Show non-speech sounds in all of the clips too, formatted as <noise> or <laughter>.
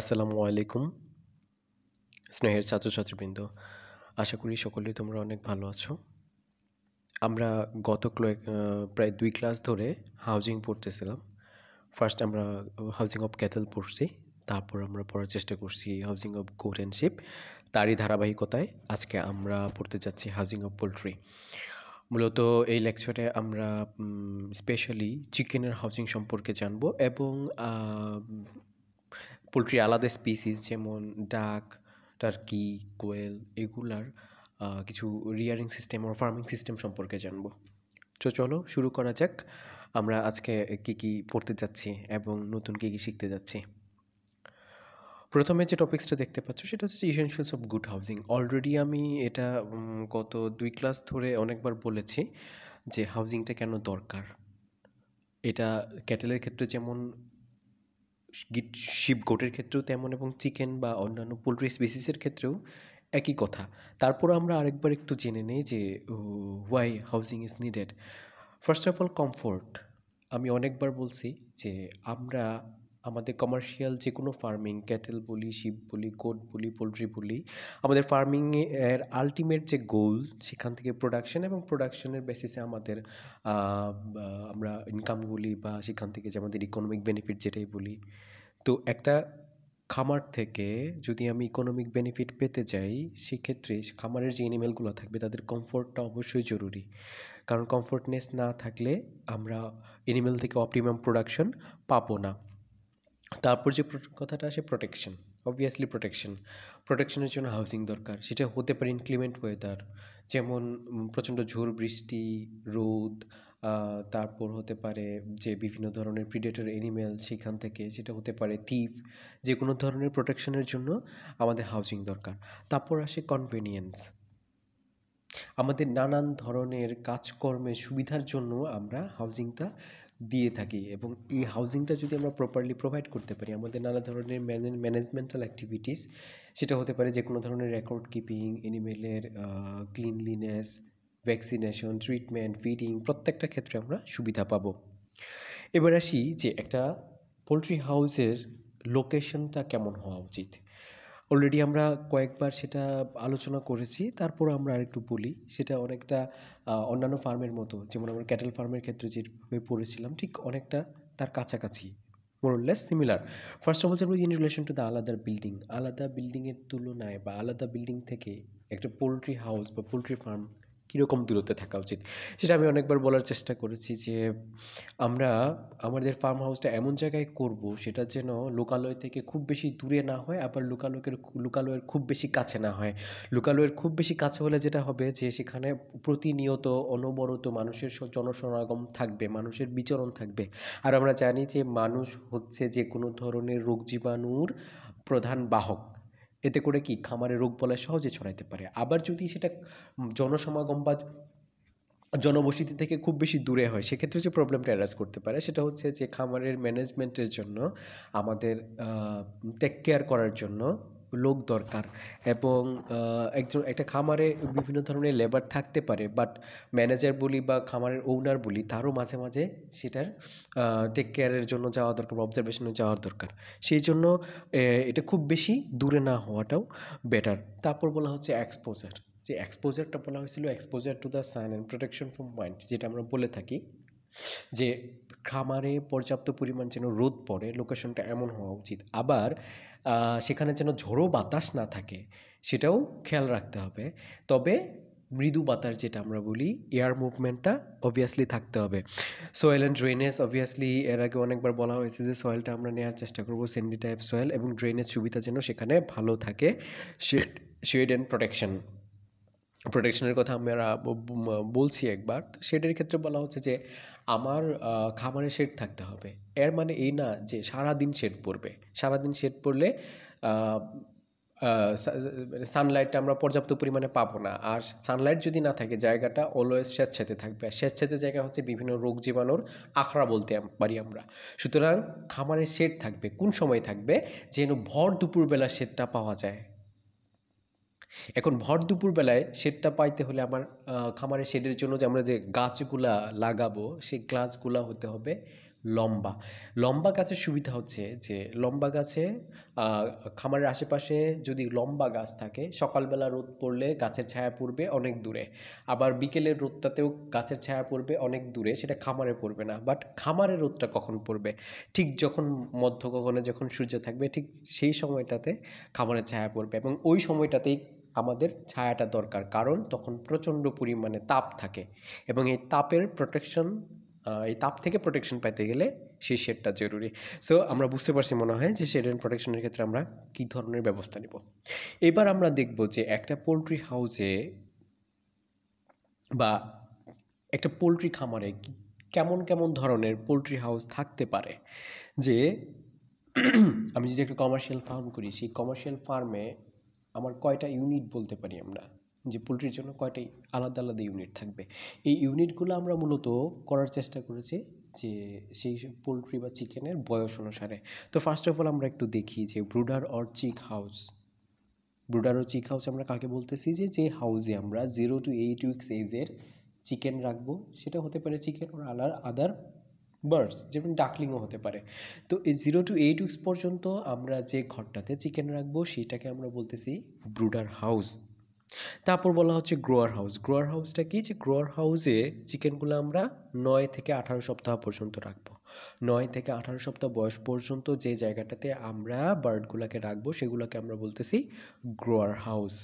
আসসালামু আলাইকুম স্নেহের ছাত্রছাত্রীবৃন্দ আশা করি সকলেই তোমরা অনেক ভালো আছো আমরা গত প্রায় দুই ক্লাস ধরে হাউজিং পড়তেছিলাম ফার্স্ট আমরা হাউজিং অফ ক্যাটেল পড়ছি তারপর আমরা পড়ার চেষ্টা করছি housing of goat and sheep তারই ধারাবাহিকতায় আজকে আমরা পড়তে যাচ্ছি হাউজিং অফ পোলট্রি মূলত এই লেকচারে আমরা স্পেশালি চিকেনের হাউজিং সম্পর্কে জানব এবং পোলট্রি আলাদা স্পিসিস যেমন ডাক টার্কি কোয়েল এগুলার কিছু রিয়ারিং সিস্টেম ও ফার্মিং সিস্টেম সম্পর্কে জানবো তো চলো শুরু করা যাক আমরা আজকে কি কি পড়তে যাচ্ছি এবং নতুন কি কি শিখতে যাচ্ছি প্রথমে যে টপিক্সটা দেখতে পাচ্ছ সেটা হচ্ছে essentials of good housing already আমি এটা গত দুই ক্লাস ধরে অনেকবার বলেছি যে হাউজিংটা কেন দরকার এটা ক্যাটেলের ক্ষেত্রে যেমন গিট শিপ গোটের ক্ষেত্রেও তেমন এবং চিকেন বা অন্যান্য পোলট্রি স্পেসিসের ক্ষেত্রেও একই কথা তারপর আমরা আরেকবার একটু জেনে নিই যে why housing is needed first of all comfort আমি অনেকবার বলছি যে আমরা আমাদের কমার্শিয়াল যে কোনো ফার্মিং ক্যাটেল বলি শিপ বলি গোট বলি পোলট্রি বলি আমাদের এর আলটিমেট যে গোল সেখান থেকে প্রোডাকশন এবং প্রোডাকশনের বেসিসে আমাদের আমরা ইনকাম বলি বা সেখান থেকে যে আমাদের ইকোনমিক বেনিফিট যেটাই বলি তো একটা খামার থেকে যদি আমি ইকোনমিক বেনিফিট পেতে যাই সেক্ষেত্রে খামারের যে এনিমেলগুলো থাকবে তাদের কমফোর্টটা অবশ্যই জরুরি কারণ কমফোর্টনেস না থাকলে আমরা এনিমেল থেকে অপটিমাম প্রোডাকশন পাবো না তারপর যে কথাটা আসে প্রোটেকশন অবভিয়াসলি প্রোটেকশন প্রোটেকশনের জন্য হাউসিং দরকার সেটা হতে পারে ইনক্লিমেন্ট ওয়েদার যেমন প্রচণ্ড ঝড় বৃষ্টি রোদ তারপর হতে পারে যে বিভিন্ন ধরনের প্রিডেটর অ্যানিমেল সেখান থেকে সেটা হতে পারে থিপ যে কোনো ধরনের প্রোটেকশনের জন্য আমাদের হাউসিং দরকার তারপর আসে কনভেনিয়েন্স আমাদের নানান ধরনের কাজকর্মের সুবিধার জন্য আমরা হাউজিংটা দিয়ে থাকি এবং এই হাউজিংটা যদি আমরা প্রপারলি প্রোভাইড করতে পারি আমাদের নানা ধরনের ম্যানে ম্যানেজমেন্টাল অ্যাক্টিভিটিস সেটা হতে পারে যে কোনো ধরনের রেকর্ড কিপিং এনিমেলের ক্লিনলিনেস ভ্যাকসিনেশন ট্রিটমেন্ট ফিডিং প্রত্যেকটা ক্ষেত্রে আমরা সুবিধা পাবো এবার আসি যে একটা পোলট্রি হাউসের লোকেশনটা কেমন হওয়া উচিত অলরেডি আমরা কয়েকবার সেটা আলোচনা করেছি তারপর আমরা আরেকটু বলি সেটা অনেকটা অন্যান্য ফার্মের মতো যেমন আমরা ক্যাটেল ফার্মের ক্ষেত্রে যেভাবে পড়েছিলাম ঠিক অনেকটা তার কাছাকাছি more or less similar first of all যাবো ইন রিলেশন টু দ্য আলাদা বিল্ডিং আলাদা বিল্ডিংয়ের তুলনায় বা আলাদা বিল্ডিং থেকে একটা পোলট্রি হাউস বা পোলট্রি ফার্ম কীরকম দূরত্বে থাকা উচিত সেটা আমি অনেকবার বলার চেষ্টা করেছি যে আমরা আমাদের ফার্ম হাউসটা এমন জায়গায় করব সেটা যেন লোকালয় থেকে খুব বেশি দূরে না হয় আবার লোকালয়ের লোকালয়ের খুব বেশি কাছে না হয় লোকালয়ের খুব বেশি কাছে হলে যেটা হবে যে সেখানে প্রতিনিয়ত অনবরত মানুষের জনসমাগম থাকবে মানুষের বিচরণ থাকবে আর আমরা জানি যে মানুষ হচ্ছে যে কোনো ধরনের রোগ জীবাণুর প্রধান বাহক এতে করে কি খামারে রোগ বলা সহজে ছড়াইতে পারে আবার যদি সেটা জনসমাগম বা জনবসতি থেকে খুব বেশি দূরে হয় সেক্ষেত্রে যে প্রবলেমটা অ্যারাস করতে পারে সেটা হচ্ছে যে খামারের ম্যানেজমেন্টের জন্য আমাদের টেক কেয়ার করার জন্য লোক দরকার এবং একজন একটা খামারে বিভিন্ন ধরনের লেবার থাকতে পারে বাট ম্যানেজার বলি বা খামারের ওনার বলি তারও মাঝে মাঝে সেটার টেক কেয়ারের জন্য যাওয়া দরকার বা অবজারভেশনে যাওয়ার দরকার সেই জন্য এটা খুব বেশি দূরে না হওয়াটাও বেটার তারপর বলা হচ্ছে এক্সপোজার যে এক্সপোজারটা বলা হয়েছিল exposure to the sun and protection from mind যেটা আমরা বলে থাকি যে খামারে পর্যাপ্ত পরিমাণ যেন রোদ পড়ে লোকেশনটা এমন হওয়া উচিত আবার সেখানে যেন ঝোড়ো বাতাস না থাকে সেটাও খেয়াল রাখতে হবে তবে মৃদু বাতাস যেটা আমরা বলি এয়ার মুভমেন্টটা অবভিয়াসলি থাকতে হবে সয়েল অ্যান্ড ড্রেনেজ অবভিয়াসলি এর আগে অনেকবার বলা হয়েছে যে সয়েলটা আমরা নেওয়ার চেষ্টা করবো সেন্ডি টাইপ সয়েল এবং ড্রেনেজ সুবিধা যেন সেখানে ভালো থাকে শেড শেড অ্যান্ড প্রোটেকশন প্রোটেকশনের কথা আমরা বলছি একবার তো শেডের ক্ষেত্রে বলা হচ্ছে যে আমার খামারে শেড থাকতে হবে এর মানে এই না যে সারাদিন শেড পড়বে সারাদিন শেড পড়লে সানলাইটটা মানে আমরা পর্যাপ্ত পরিমাণে পাবো না আর সানলাইট যদি না থাকে জায়গাটা অলওয়েজ স্বেচ্ছাতে থাকবে আর স্বেচ্ছাতে জায়গা হচ্ছে বিভিন্ন রোগ জীবাণুর আখড়া বলতে পারি আমরা সুতরাং খামারে শেড থাকবে কোন সময় থাকবে যেন ভর দুপুরবেলা শেডটা পাওয়া যায় এখন ভর দুপুরবেলায় শেডটা পাইতে হলে আমার খামারের শেডের জন্য যে আমরা যে গাছগুলা লাগাবো সেই গাছগুলা হতে হবে লম্বা লম্বা গাছের সুবিধা হচ্ছে যে লম্বা গাছে খামারের আশেপাশে যদি লম্বা গাছ থাকে সকালবেলা রোদ পড়লে গাছের ছায়া পড়বে অনেক দূরে আবার বিকেলের রোদটাতেও গাছের ছায়া পড়বে অনেক দূরে সেটা খামারে পড়বে না বাট খামারের রোদটা কখন পড়বে ঠিক যখন মধ্য কখনে যখন সূর্য থাকবে ঠিক সেই সময়টাতে খামারের ছায়া পড়বে এবং ওই সময়টাতেই আমাদের ছায়াটা দরকার কারণ তখন প্রচণ্ড পরিমাণে তাপ থাকে এবং এই তাপের প্রোটেকশন এই তাপ থেকে প্রোটেকশন পেতে গেলে সেই শেডটা জরুরি সো আমরা বুঝতে পারছি মনে হয় যে শেড অ্যান্ড প্রোটেকশনের ক্ষেত্রে আমরা কী ধরনের ব্যবস্থা নেব এবার আমরা দেখব যে একটা পোলট্রি হাউসে বা একটা পোলট্রি খামারে কেমন কেমন ধরনের পোলট্রি হাউস থাকতে পারে যে আমি যদি একটা কমার্শিয়াল ফার্ম করি সেই কমার্শিয়াল ফার্মে আমার কয়টা ইউনিট বলতে পারি আমরা যে পোলট্রির জন্য কয়টা আলাদা আলাদা ইউনিট থাকবে এই ইউনিটগুলো আমরা মূলত করার চেষ্টা করেছি যে সেই পোলট্রি বা চিকেনের বয়স অনুসারে তো ফার্স্ট অফ অল আমরা একটু দেখি যে brooder or chick house brooder ও চিক হাউস আমরা কাকে বলতেছি যে যে হাউসে আমরা জিরো টু এইট উইক্স এজের চিকেন রাখবো সেটা হতে পারে চিকেন আলার আদার বার্ডস যেমন ডাকলিংও হতে পারে তো এই জিরো টু এইট উইক্স পর্যন্ত আমরা যে ঘরটাতে চিকেন রাখবো সেটাকে আমরা বলতেছি ব্রুডার হাউস তারপর বলা হচ্ছে গ্রোয়ার হাউস গ্রোয়ার হাউসটা কি যে গ্রোয়ার হাউসে চিকেনগুলো আমরা নয় থেকে আঠারো সপ্তাহ পর্যন্ত রাখবো নয় থেকে আঠারো সপ্তাহ বয়স পর্যন্ত যে জায়গাটাতে আমরা বার্ডগুলোকে রাখবো সেগুলোকে আমরা বলতেছি গ্রোয়ার হাউস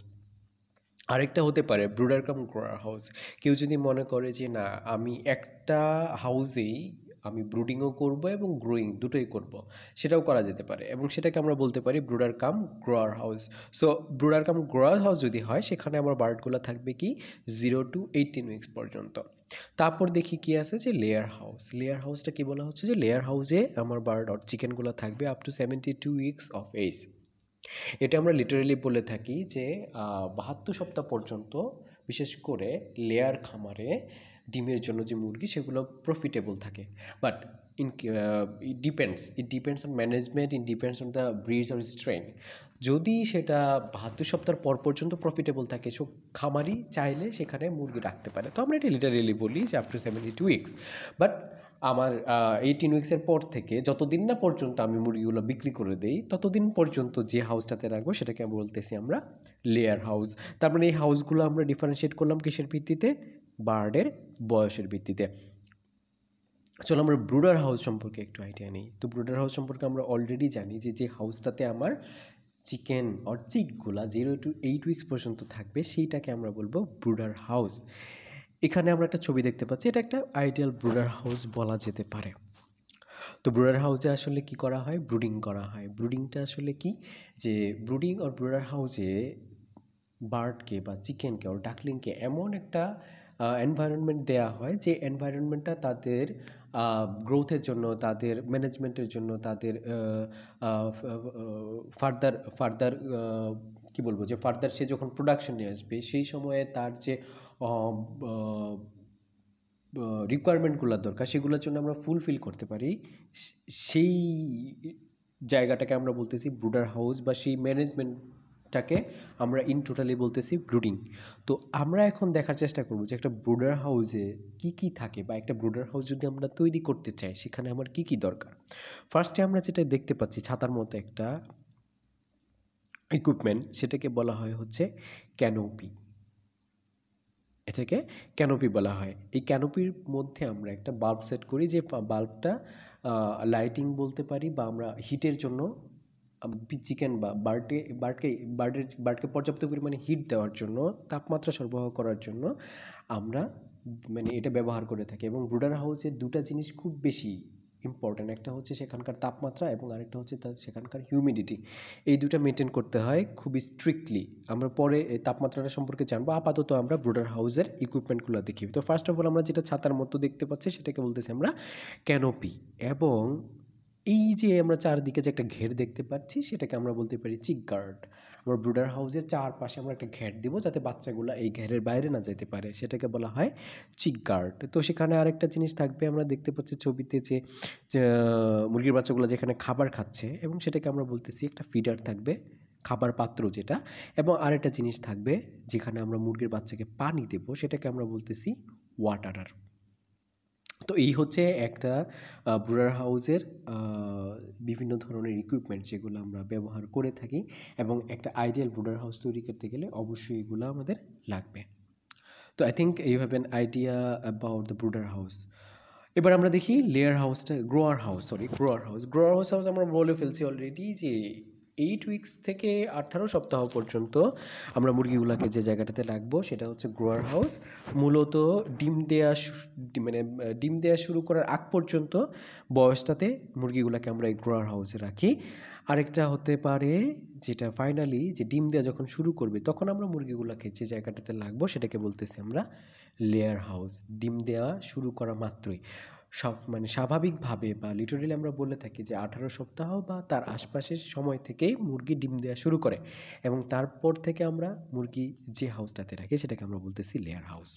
আরেকটা হতে পারে ব্রুডার কাম গ্রোয়ার হাউস কেউ যদি মনে করে যে না আমি একটা হাউসেই আমি ব্রুডিংও করব এবং গ্রোয়িং দুটোই করব সেটাও করা যেতে পারে এবং সেটাকে আমরা বলতে পারি brooder cum grower house so brooder cum grower house যদি হয় সেখানে আমার বার্ডগুলো থাকবে কি জিরো টু এইটিন উইক্স পর্যন্ত তারপর দেখি কি আছে যে লেয়ার হাউস লেয়ার হাউসটা কি বলা হচ্ছে যে লেয়ার হাউসে আমার বার্ড অর চিকেনগুলো থাকবে up to seventy two weeks of age এটা আমরা লিটারেলি বলে থাকি যে বাহাত্তর সপ্তাহ পর্যন্ত বিশেষ করে লেয়ার খামারে ডিমের জন্য যে মুরগি সেগুলো প্রফিটেবল থাকে but in it depends it depends on management it depends on the breed or strain যদি সেটা বাহাত্তর সপ্তাহ পর পর্যন্ত প্রফিটেবল থাকে সো খামারি চাইলে সেখানে মুরগি রাখতে পারে তো আমরা এটা লিটারেলি বলি যে after seventy two weeks but আমার এইটিন উইক্সের পর থেকে যতদিন না পর্যন্ত আমি মুরগিগুলো বিক্রি করে দিই ততদিন পর্যন্ত যে হাউসটাতে রাখবো সেটাকে বলতেছি আমরা লেয়ার হাউস তার মানে এই হাউসগুলো আমরা ডিফারেন্সিয়েট করলাম কিসের ভিত্তিতে বার্ডের বয়সের ভিত্তিতে চলো আমরা ব্রুডার হাউস সম্পর্কে একটু আইডিয়া নিই তো ব্রুডার হাউস সম্পর্কে আমরা অলরেডি জানি যে যে হাউসটাতে আমার চিকেন অর চিকগুলা জিরো টু এইট উইক্স পর্যন্ত থাকবে সেইটাকে আমরা বলবো ব্রুডার হাউস এখানে আমরা একটা ছবি দেখতে পাচ্ছি এটা একটা আইডিয়াল ব্রুডার হাউস বলা যেতে পারে তো ব্রুডার হাউসে আসলে কি করা হয় ব্রুডিং করা হয় ব্রুডিংটা আসলে কি যে ব্রুডিং ওর ব্রুডার হাউসে বার্ডকে বা চিকেনকে ওর ডাকলিংকে এমন একটা এনভায়রনমেন্ট দেয়া হয় যে এনভায়রনমেন্টটা তাদের গ্রোথের জন্য তাদের ম্যানেজমেন্টের জন্য তাদের ফার্দার ফার্দার কি বলবো যে ফার্দার সে যখন প্রোডাকশনে আসবে সেই সময়ে তার যে রিকোয়ারমেন্টগুলো দরকার সেগুলোর জন্য আমরা ফুলফিল করতে পারি সেই জায়গাটাকে আমরা বলতেছি ব্রুডার হাউস বা সেই ম্যানেজমেন্ট টাকে আমরা ইন টোটালি বলতেছি ব্রুডিং তো আমরা এখন দেখার চেষ্টা করব যে একটা ব্রুডার হাউসে কি কি থাকে বা একটা ব্রুডার হাউস যদি আমরা তৈরি করতে চাই সেখানে আমার কি কি দরকার ফার্স্টে আমরা যেটা দেখতে পাচ্ছি ছাতার মতো একটা ইকুইপমেন্ট সেটাকে বলা হয় হচ্ছে ক্যানোপি এটাকে ক্যানোপি বলা হয় এই ক্যানোপির মধ্যে আমরা একটা বাল্ব সেট করি যে বাল্বটা লাইটিং বলতে পারি বা আমরা হিটের জন্য চিকেন বা বার্ডে বার্ডকে বার্ডের বার্ডকে পর্যাপ্ত পরিমাণে হিট দেওয়ার জন্য তাপমাত্রা সরবরাহ করার জন্য আমরা মানে এটা ব্যবহার করে থাকি এবং ব্রুডার হাউসে দুটা জিনিস খুব বেশি ইম্পর্ট্যান্ট একটা হচ্ছে সেখানকার তাপমাত্রা এবং আরেকটা হচ্ছে তার সেখানকার হিউমিডিটি এই দুটা মেনটেন করতে হয় খুবই স্ট্রিক্টলি আমরা পরে এই তাপমাত্রাটা সম্পর্কে জানবো আপাতত আমরা ব্রুডার হাউসের ইকুইপমেন্টগুলো দেখি তো ফার্স্ট অফ অল আমরা যেটা ছাতার মতো দেখতে পাচ্ছি সেটাকে বলতেছি আমরা ক্যানোপি এবং এই যে আমরা চারদিকে যে একটা ঘের দেখতে পাচ্ছি সেটাকে আমরা বলতে পারি চিক গার্ড আমরা ব্রুডার হাউসের চারপাশে আমরা একটা ঘের দিব যাতে বাচ্চাগুলো এই ঘেরের বাইরে না যেতে পারে সেটাকে বলা হয় চিক গার্ড তো সেখানে আরেকটা জিনিস থাকবে আমরা দেখতে পাচ্ছি ছবিতে যে মুরগির বাচ্চাগুলো যেখানে খাবার খাচ্ছে এবং সেটাকে আমরা বলতেছি একটা ফিডার থাকবে খাবার পাত্র যেটা এবং আরেকটা জিনিস থাকবে যেখানে আমরা মুরগির বাচ্চাকে পানি দেবো সেটাকে আমরা বলতেছি ওয়াটারার তো এই হচ্ছে একটা ব্রুয়ার হাউসের বিভিন্ন ধরনের ইকুইপমেন্ট যেগুলো আমরা ব্যবহার করে থাকি এবং একটা আইডিয়াল ব্রুয়ার হাউস তৈরি করতে গেলে অবশ্যই এগুলো আমাদের লাগবে তো I think you have an idea about the brooder house এবার আমরা দেখি লেয়ার হাউসটা grower house sorry grower house grower house আমরা বলে ফেলছি অলরেডি যে এইট উইকস থেকে আঠারো সপ্তাহ পর্যন্ত আমরা মুরগিগুলোকে যে জায়গাটাতে রাখবো সেটা হচ্ছে গ্রোয়ার হাউস মূলত ডিম দেয়া মানে ডিম দেয়া শুরু করার আগ পর্যন্ত বয়সটাতে মুরগিগুলোকে আমরা এই গ্রোয়ার হাউসে রাখি আরেকটা হতে পারে যেটা ফাইনালি যে ডিম দেওয়া যখন শুরু করবে তখন আমরা মুরগিগুলোকে যে জায়গাটাতে রাখবো সেটাকে বলতেছি আমরা লেয়ার হাউস ডিম দেওয়া শুরু করা মাত্রই সব মানে স্বাভাবিকভাবে বা লিটারেলি আমরা বলে থাকি যে আঠারো সপ্তাহ বা তার আশপাশের সময় থেকেই মুরগি ডিম দেওয়া শুরু করে এবং তারপর থেকে আমরা মুরগি যে হাউসটাতে রাখি সেটাকে আমরা বলতেছি লেয়ার হাউস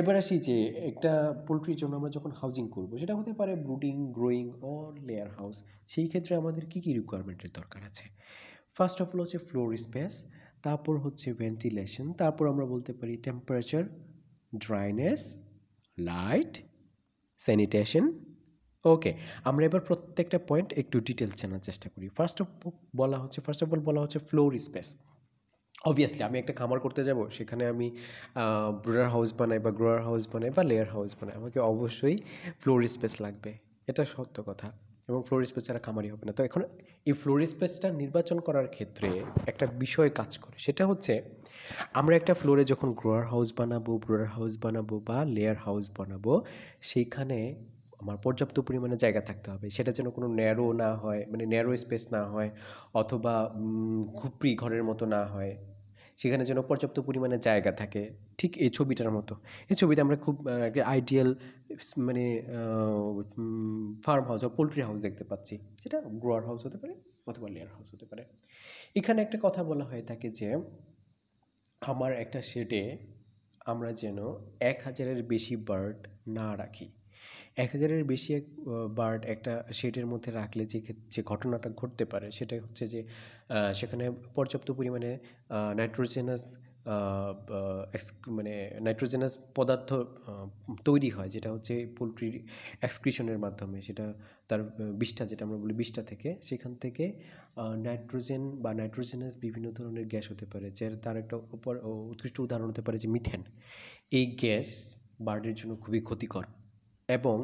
এবার আসি যে একটা পোলট্রির জন্য আমরা যখন হাউজিং করব সেটা হতে পারে brooding growing or layer house সেই ক্ষেত্রে আমাদের কী কী রিকোয়ারমেন্টের দরকার আছে ফার্স্ট অফ অল হচ্ছে ফ্লোর স্পেস তারপর হচ্ছে ভেন্টিলেশন তারপর আমরা বলতে পারি temperature dryness light sanitation okay আমরা এবার প্রত্যেকটা পয়েন্ট একটু ডিটেলস জানার চেষ্টা করি ফার্স্ট অফ বলা হচ্ছে ফার্স্ট অফ অল বলা হচ্ছে ফ্লোর স্পেস অবভিয়াসলি আমি একটা খামার করতে যাব সেখানে আমি ব্রুডার হাউস বানাই বা গ্রোয়ার হাউস বানাই বা লেয়ার হাউস বানাই আমাকে অবশ্যই ফ্লোর স্পেস লাগবে এটা সত্য কথা এবং ফ্লোর স্পেস ছাড়া খামারি হবে না তো এখন এই ফ্লোর স্পেসটা নির্বাচন করার ক্ষেত্রে একটা বিষয় কাজ করে সেটা হচ্ছে আমরা একটা ফ্লোরে যখন গ্রোয়ার হাউস বানাবো ব্রোয়ার হাউস বানাবো বা লেয়ার হাউস বানাবো সেইখানে আমার পর্যাপ্ত পরিমাণে জায়গা থাকতে হবে সেটা যেন কোনো ন্যারো না হয় মানে ন্যারো স্পেস না হয় অথবা খুপড়ি ঘরের মতো না হয় সেখানে যেন পর্যাপ্ত পরিমাণে জায়গা থাকে ঠিক এই ছবিটার মতো এই ছবিতে আমরা খুব আইডিয়াল মানে ফার্ম হাউস বা পোলট্রি হাউস দেখতে পাচ্ছি যেটা গ্রোয়ার হাউস হতে পারে অথবা লেয়ার হাউস হতে পারে এখানে একটা কথা বলা হয়ে থাকে যে আমার একটা শেডে আমরা যেন এক হাজারের বেশি বার্ড না রাখি এক হাজারের বেশি এক বার্ড একটা শেডের মধ্যে রাখলে যে যে ঘটনাটা ঘটতে পারে সেটা হচ্ছে যে সেখানে পর্যাপ্ত পরিমাণে নাইট্রোজেনাস মানে নাইট্রোজেনাস পদার্থ তৈরি হয় যেটা হচ্ছে পোলট্রির এক্সক্রিশনের মাধ্যমে সেটা তার বিষ্ঠা যেটা আমরা বলি বিষ্ঠা থেকে সেখান থেকে নাইট্রোজেন বা নাইট্রোজেনাস বিভিন্ন ধরনের গ্যাস হতে পারে যে তার একটা উপর উৎকৃষ্ট উদাহরণ হতে পারে যে মিথেন এই গ্যাস বার্ডের জন্য খুবই ক্ষতিকর এবং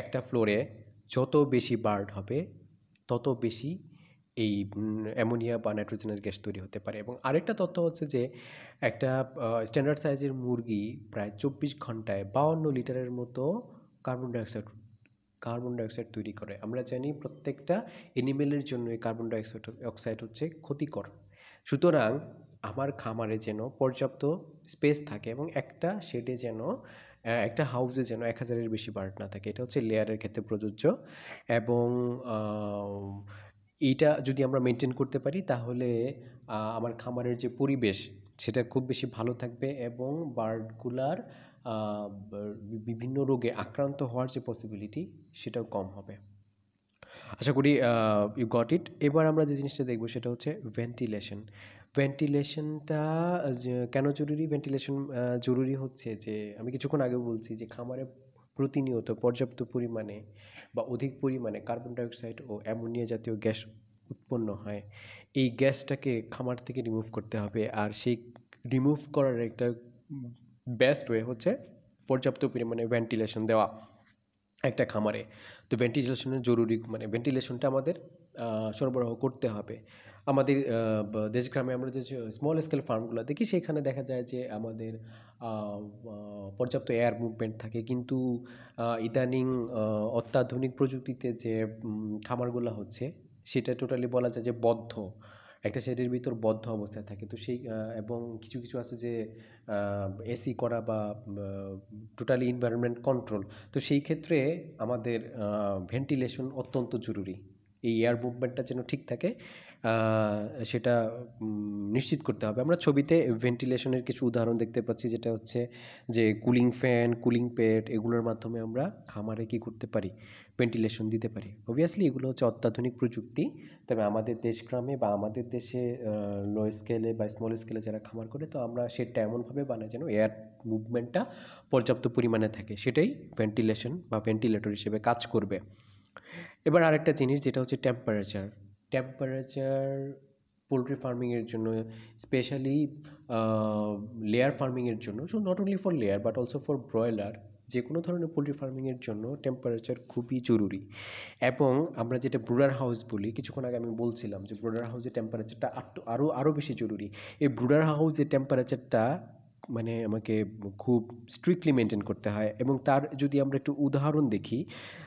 একটা ফ্লোরে যত বেশি বার্ড হবে তত বেশি এই অ্যামোনিয়া বা নাইট্রোজেনের গ্যাস তৈরি হতে পারে এবং আরেকটা তথ্য হচ্ছে যে একটা স্ট্যান্ডার্ড সাইজের মুরগি প্রায় চব্বিশ ঘন্টায় বাউন্ন লিটারের মতো কার্বন ডাইঅক্সাইড কার্বন ডাইঅক্সাইড তৈরি করে আমরা জানি প্রত্যেকটা এনিমেলের জন্য এই কার্বন ডাইঅক্সাইড অক্সাইড হচ্ছে ক্ষতিকর সুতরাং আমার খামারে যেন পর্যাপ্ত স্পেস থাকে এবং একটা শেডে যেন একটা হাউসে যেন এক হাজারের বেশি বার্ড না থাকে এটা হচ্ছে লেয়ারের ক্ষেত্রে প্রযোজ্য এবং এটা যদি আমরা মেনটেন করতে পারি তাহলে আমার খামারের যে পরিবেশ সেটা খুব বেশি ভালো থাকবে এবং বার্ডগুলার বিভিন্ন রোগে আক্রান্ত হওয়ার যে পসিবিলিটি সেটাও কম হবে আশা করি ইউ গট ইট এবার আমরা যে জিনিসটা দেখবো সেটা হচ্ছে ভেন্টিলেশন ভেন্টিলেশনটা কেন জরুরি ভেন্টিলেশন জরুরি হচ্ছে যে আমি কিছুক্ষণ আগেও বলছি যে খামারে প্রতিনিয়ত পর্যাপ্ত পরিমাণে বা অধিক পরিমাণে কার্বন ডাইঅক্সাইড ও অ্যামোনিয়া জাতীয় গ্যাস উৎপন্ন হয় এই গ্যাসটাকে খামার থেকে রিমুভ করতে হবে আর সেই রিমুভ করার একটা বেস্ট ওয়ে হচ্ছে পর্যাপ্ত পরিমাণে ভেন্টিলেশন দেওয়া একটা খামারে তো ভেন্টিলেশনের জরুরি মানে ভেন্টিলেশনটা আমাদের সরবরাহ করতে হবে আমাদের দেশগ্রামে আমরা যে স্মল স্কেল ফার্মগুলো দেখি সেখানে দেখা যায় যে আমাদের পর্যাপ্ত এয়ার মুভমেন্ট থাকে কিন্তু ইদানিং অত্যাধুনিক প্রযুক্তিতে যে খামারগুলো হচ্ছে সেটা টোটালি বলা যায় যে বদ্ধ একটা শেডের ভিতর বদ্ধ অবস্থায় থাকে তো সেই এবং কিছু কিছু আছে যে এসি করা বা টোটালি এনভায়রনমেন্ট কন্ট্রোল তো সেই ক্ষেত্রে আমাদের ভেন্টিলেশন অত্যন্ত জরুরি এই এয়ার মুভমেন্টটা যেন ঠিক থাকে সেটা নিশ্চিত করতে হবে আমরা ছবিতে ভেন্টিলেশনের কিছু উদাহরণ দেখতে পাচ্ছি যেটা হচ্ছে যে কুলিং ফ্যান কুলিং পেট এগুলোর মাধ্যমে আমরা খামারে কি করতে পারি ভেন্টিলেশন দিতে পারি অবভিয়াসলি এগুলো হচ্ছে অত্যাধুনিক প্রযুক্তি তবে আমাদের দেশ গ্রামে বা আমাদের দেশে লো স্কেলে বা স্মল স্কেলে যারা খামার করে তো আমরা সেটা এমনভাবে বানাই যেন এয়ার মুভমেন্টটা পর্যাপ্ত পরিমাণে থাকে সেটাই ভেন্টিলেশন বা ভেন্টিলেটর হিসেবে কাজ করবে এবার আরেকটা জিনিস যেটা হচ্ছে টেম্পারেচার টেম্পারেচার পোলট্রি ফার্মিংয়ের জন্য স্পেশালি লেয়ার ফার্মিংয়ের জন্য so not only for layer but also for broiler যে কোনো ধরনের পোলট্রি ফার্মিংয়ের জন্য টেম্পারেচার খুবই জরুরি এবং আমরা যেটা ব্রুডার হাউস বলি কিছুক্ষণ আগে আমি বলছিলাম যে ব্রুডার হাউসের টেম্পারেচারটা আরও আরও বেশি জরুরি এই ব্রুডার হাউসের টেম্পারেচারটা মানে আমাকে খুব স্ট্রিক্টলি মেনটেন করতে হয় এবং তার যদি আমরা একটু উদাহরণ দেখি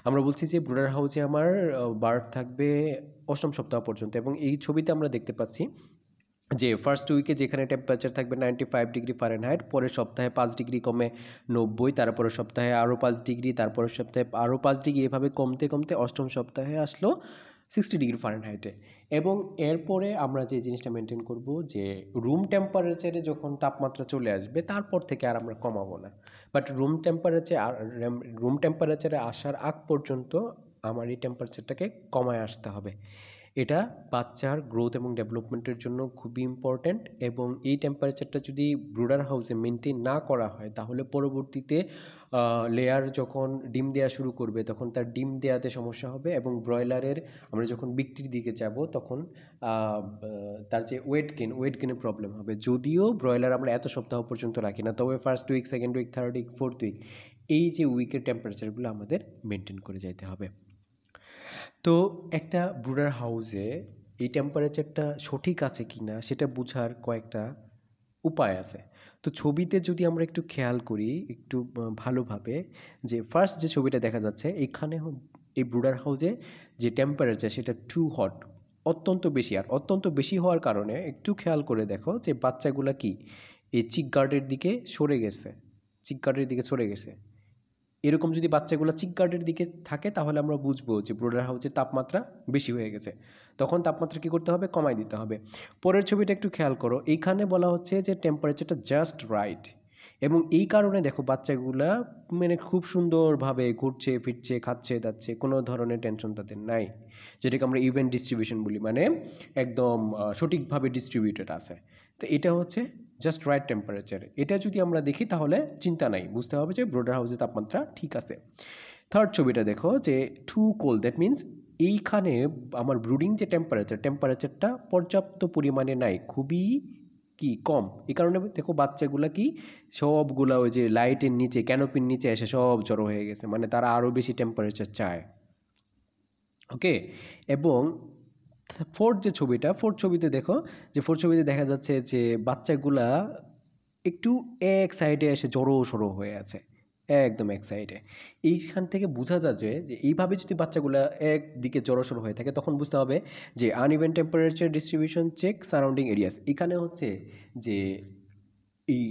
আমরা বলছি যে ব্রুডার হাউসে আমার বার্থ থাকবে অষ্টম সপ্তাহ পর্যন্ত এবং এই ছবিতে আমরা দেখতে পাচ্ছি যে ফার্স্ট উইকে যেখানে টেম্পারেচার থাকবে নাইনটি ফাইভ ডিগ্রি ফারেনহাইট পরের সপ্তাহে পাঁচ ডিগ্রি কমে নব্বই তারপরের সপ্তাহে আরও পাঁচ ডিগ্রি তারপরের সপ্তাহে আরও পাঁচ ডিগ্রি এভাবে কমতে কমতে অষ্টম সপ্তাহে আসলো সিক্সটি ডিগ্রি ফারেনহাইটে এবং এরপরে আমরা যে জিনিসটা মেনটেন করব যে রুম টেম্পারেচারে যখন তাপমাত্রা চলে আসবে তারপর থেকে আর আমরা কমাবো না বাট রুম টেম্পারেচার রুম টেম্পারেচারে আসার আগ পর্যন্ত আমার এই টেম্পারেচারটাকে কমায় আসতে হবে এটা বাচ্চার গ্রোথ এবং ডেভেলপমেন্টের জন্য খুবই ইম্পর্ট্যান্ট এবং এই টেম্পারেচারটা যদি ব্রুডার হাউসে মেনটেন না করা হয় তাহলে পরবর্তীতে লেয়ার যখন ডিম দেয়া শুরু করবে তখন তার ডিম দেয়াতে সমস্যা হবে এবং ব্রয়লারের আমরা যখন বিক্রির দিকে যাব তখন তার যে ওয়েট গেন ওয়েট গেনে প্রবলেম হবে যদিও ব্রয়লার আমরা এত সপ্তাহ পর্যন্ত রাখি না তবে first week second week third week fourth week এই যে উইকের টেম্পারেচারগুলো আমাদের মেনটেন করে যাইতে হবে তো একটা ব্রুডার হাউসে এই টেম্পারেচারটা সঠিক আছে কি না সেটা বোঝার কয়েকটা উপায় আছে তো ছবিতে যদি আমরা একটু খেয়াল করি একটু ভালোভাবে যে ফার্স্ট যে ছবিটা দেখা যাচ্ছে এখানে এই ব্রুডার হাউসে যে টেম্পারেচার সেটা টু হট অত্যন্ত বেশি আর অত্যন্ত বেশি হওয়ার কারণে একটু খেয়াল করে দেখো যে বাচ্চাগুলা কি এই চিক গার্ডের দিকে সরে গেছে চিক গার্ডের দিকে সরে গেছে এরকম যদি বাচ্চাগুলো চিকগার্ডের দিকে থাকে তাহলে আমরা বুঝবো যে ব্রোডার হাউসের তাপমাত্রা বেশি হয়ে গেছে তখন তাপমাত্রা কী করতে হবে কমাই দিতে হবে পরের ছবিটা একটু খেয়াল করো এইখানে বলা হচ্ছে যে টেম্পারেচারটা জাস্ট রাইট এবং এই কারণে দেখো বাচ্চাগুলা মানে খুব সুন্দরভাবে ঘুরছে ফিরছে খাচ্ছে দাচ্ছে কোনো ধরনের টেনশন তাদের নাই যেটাকে আমরা ইভেন্ট ডিস্ট্রিবিউশন বলি মানে একদম সঠিকভাবে ডিস্ট্রিবিউটেড আছে তো এটা হচ্ছে জাস্ট রাইট টেম্পারেচার এটা যদি আমরা দেখি তাহলে চিন্তা নাই বুঝতে হবে যে ব্রোডার হাউসের তাপমাত্রা ঠিক আছে থার্ড ছবিটা দেখো যে টু কোল দ্যাট মিনস এইখানে আমার ব্রুডিং যে টেম্পারেচার টেম্পারেচারটা পর্যাপ্ত পরিমাণে নাই খুবই কি কম এই কারণে দেখো বাচ্চাগুলা কি সবগুলা ওই যে লাইটের নিচে ক্যানোপির নিচে এসে সব জড়ো হয়ে গেছে মানে তারা আরও বেশি টেম্পারেচার চায় ওকে এবং ফোর্থ যে ছবিটা ফোর্থ ছবিতে দেখো যে ফোর্থ ছবিতে দেখা যাচ্ছে যে বাচ্চাগুলা একটু এক সাইডে এসে জড়ো সড়ো হয়ে আছে একদম এক সাইডে এইখান থেকে বোঝা যাচ্ছে যে এইভাবে যদি বাচ্চাগুলো একদিকে জড়োসড়ো হয়ে থাকে তখন বুঝতে হবে যে uneven temperature distribution check surrounding areas এখানে হচ্ছে যে এই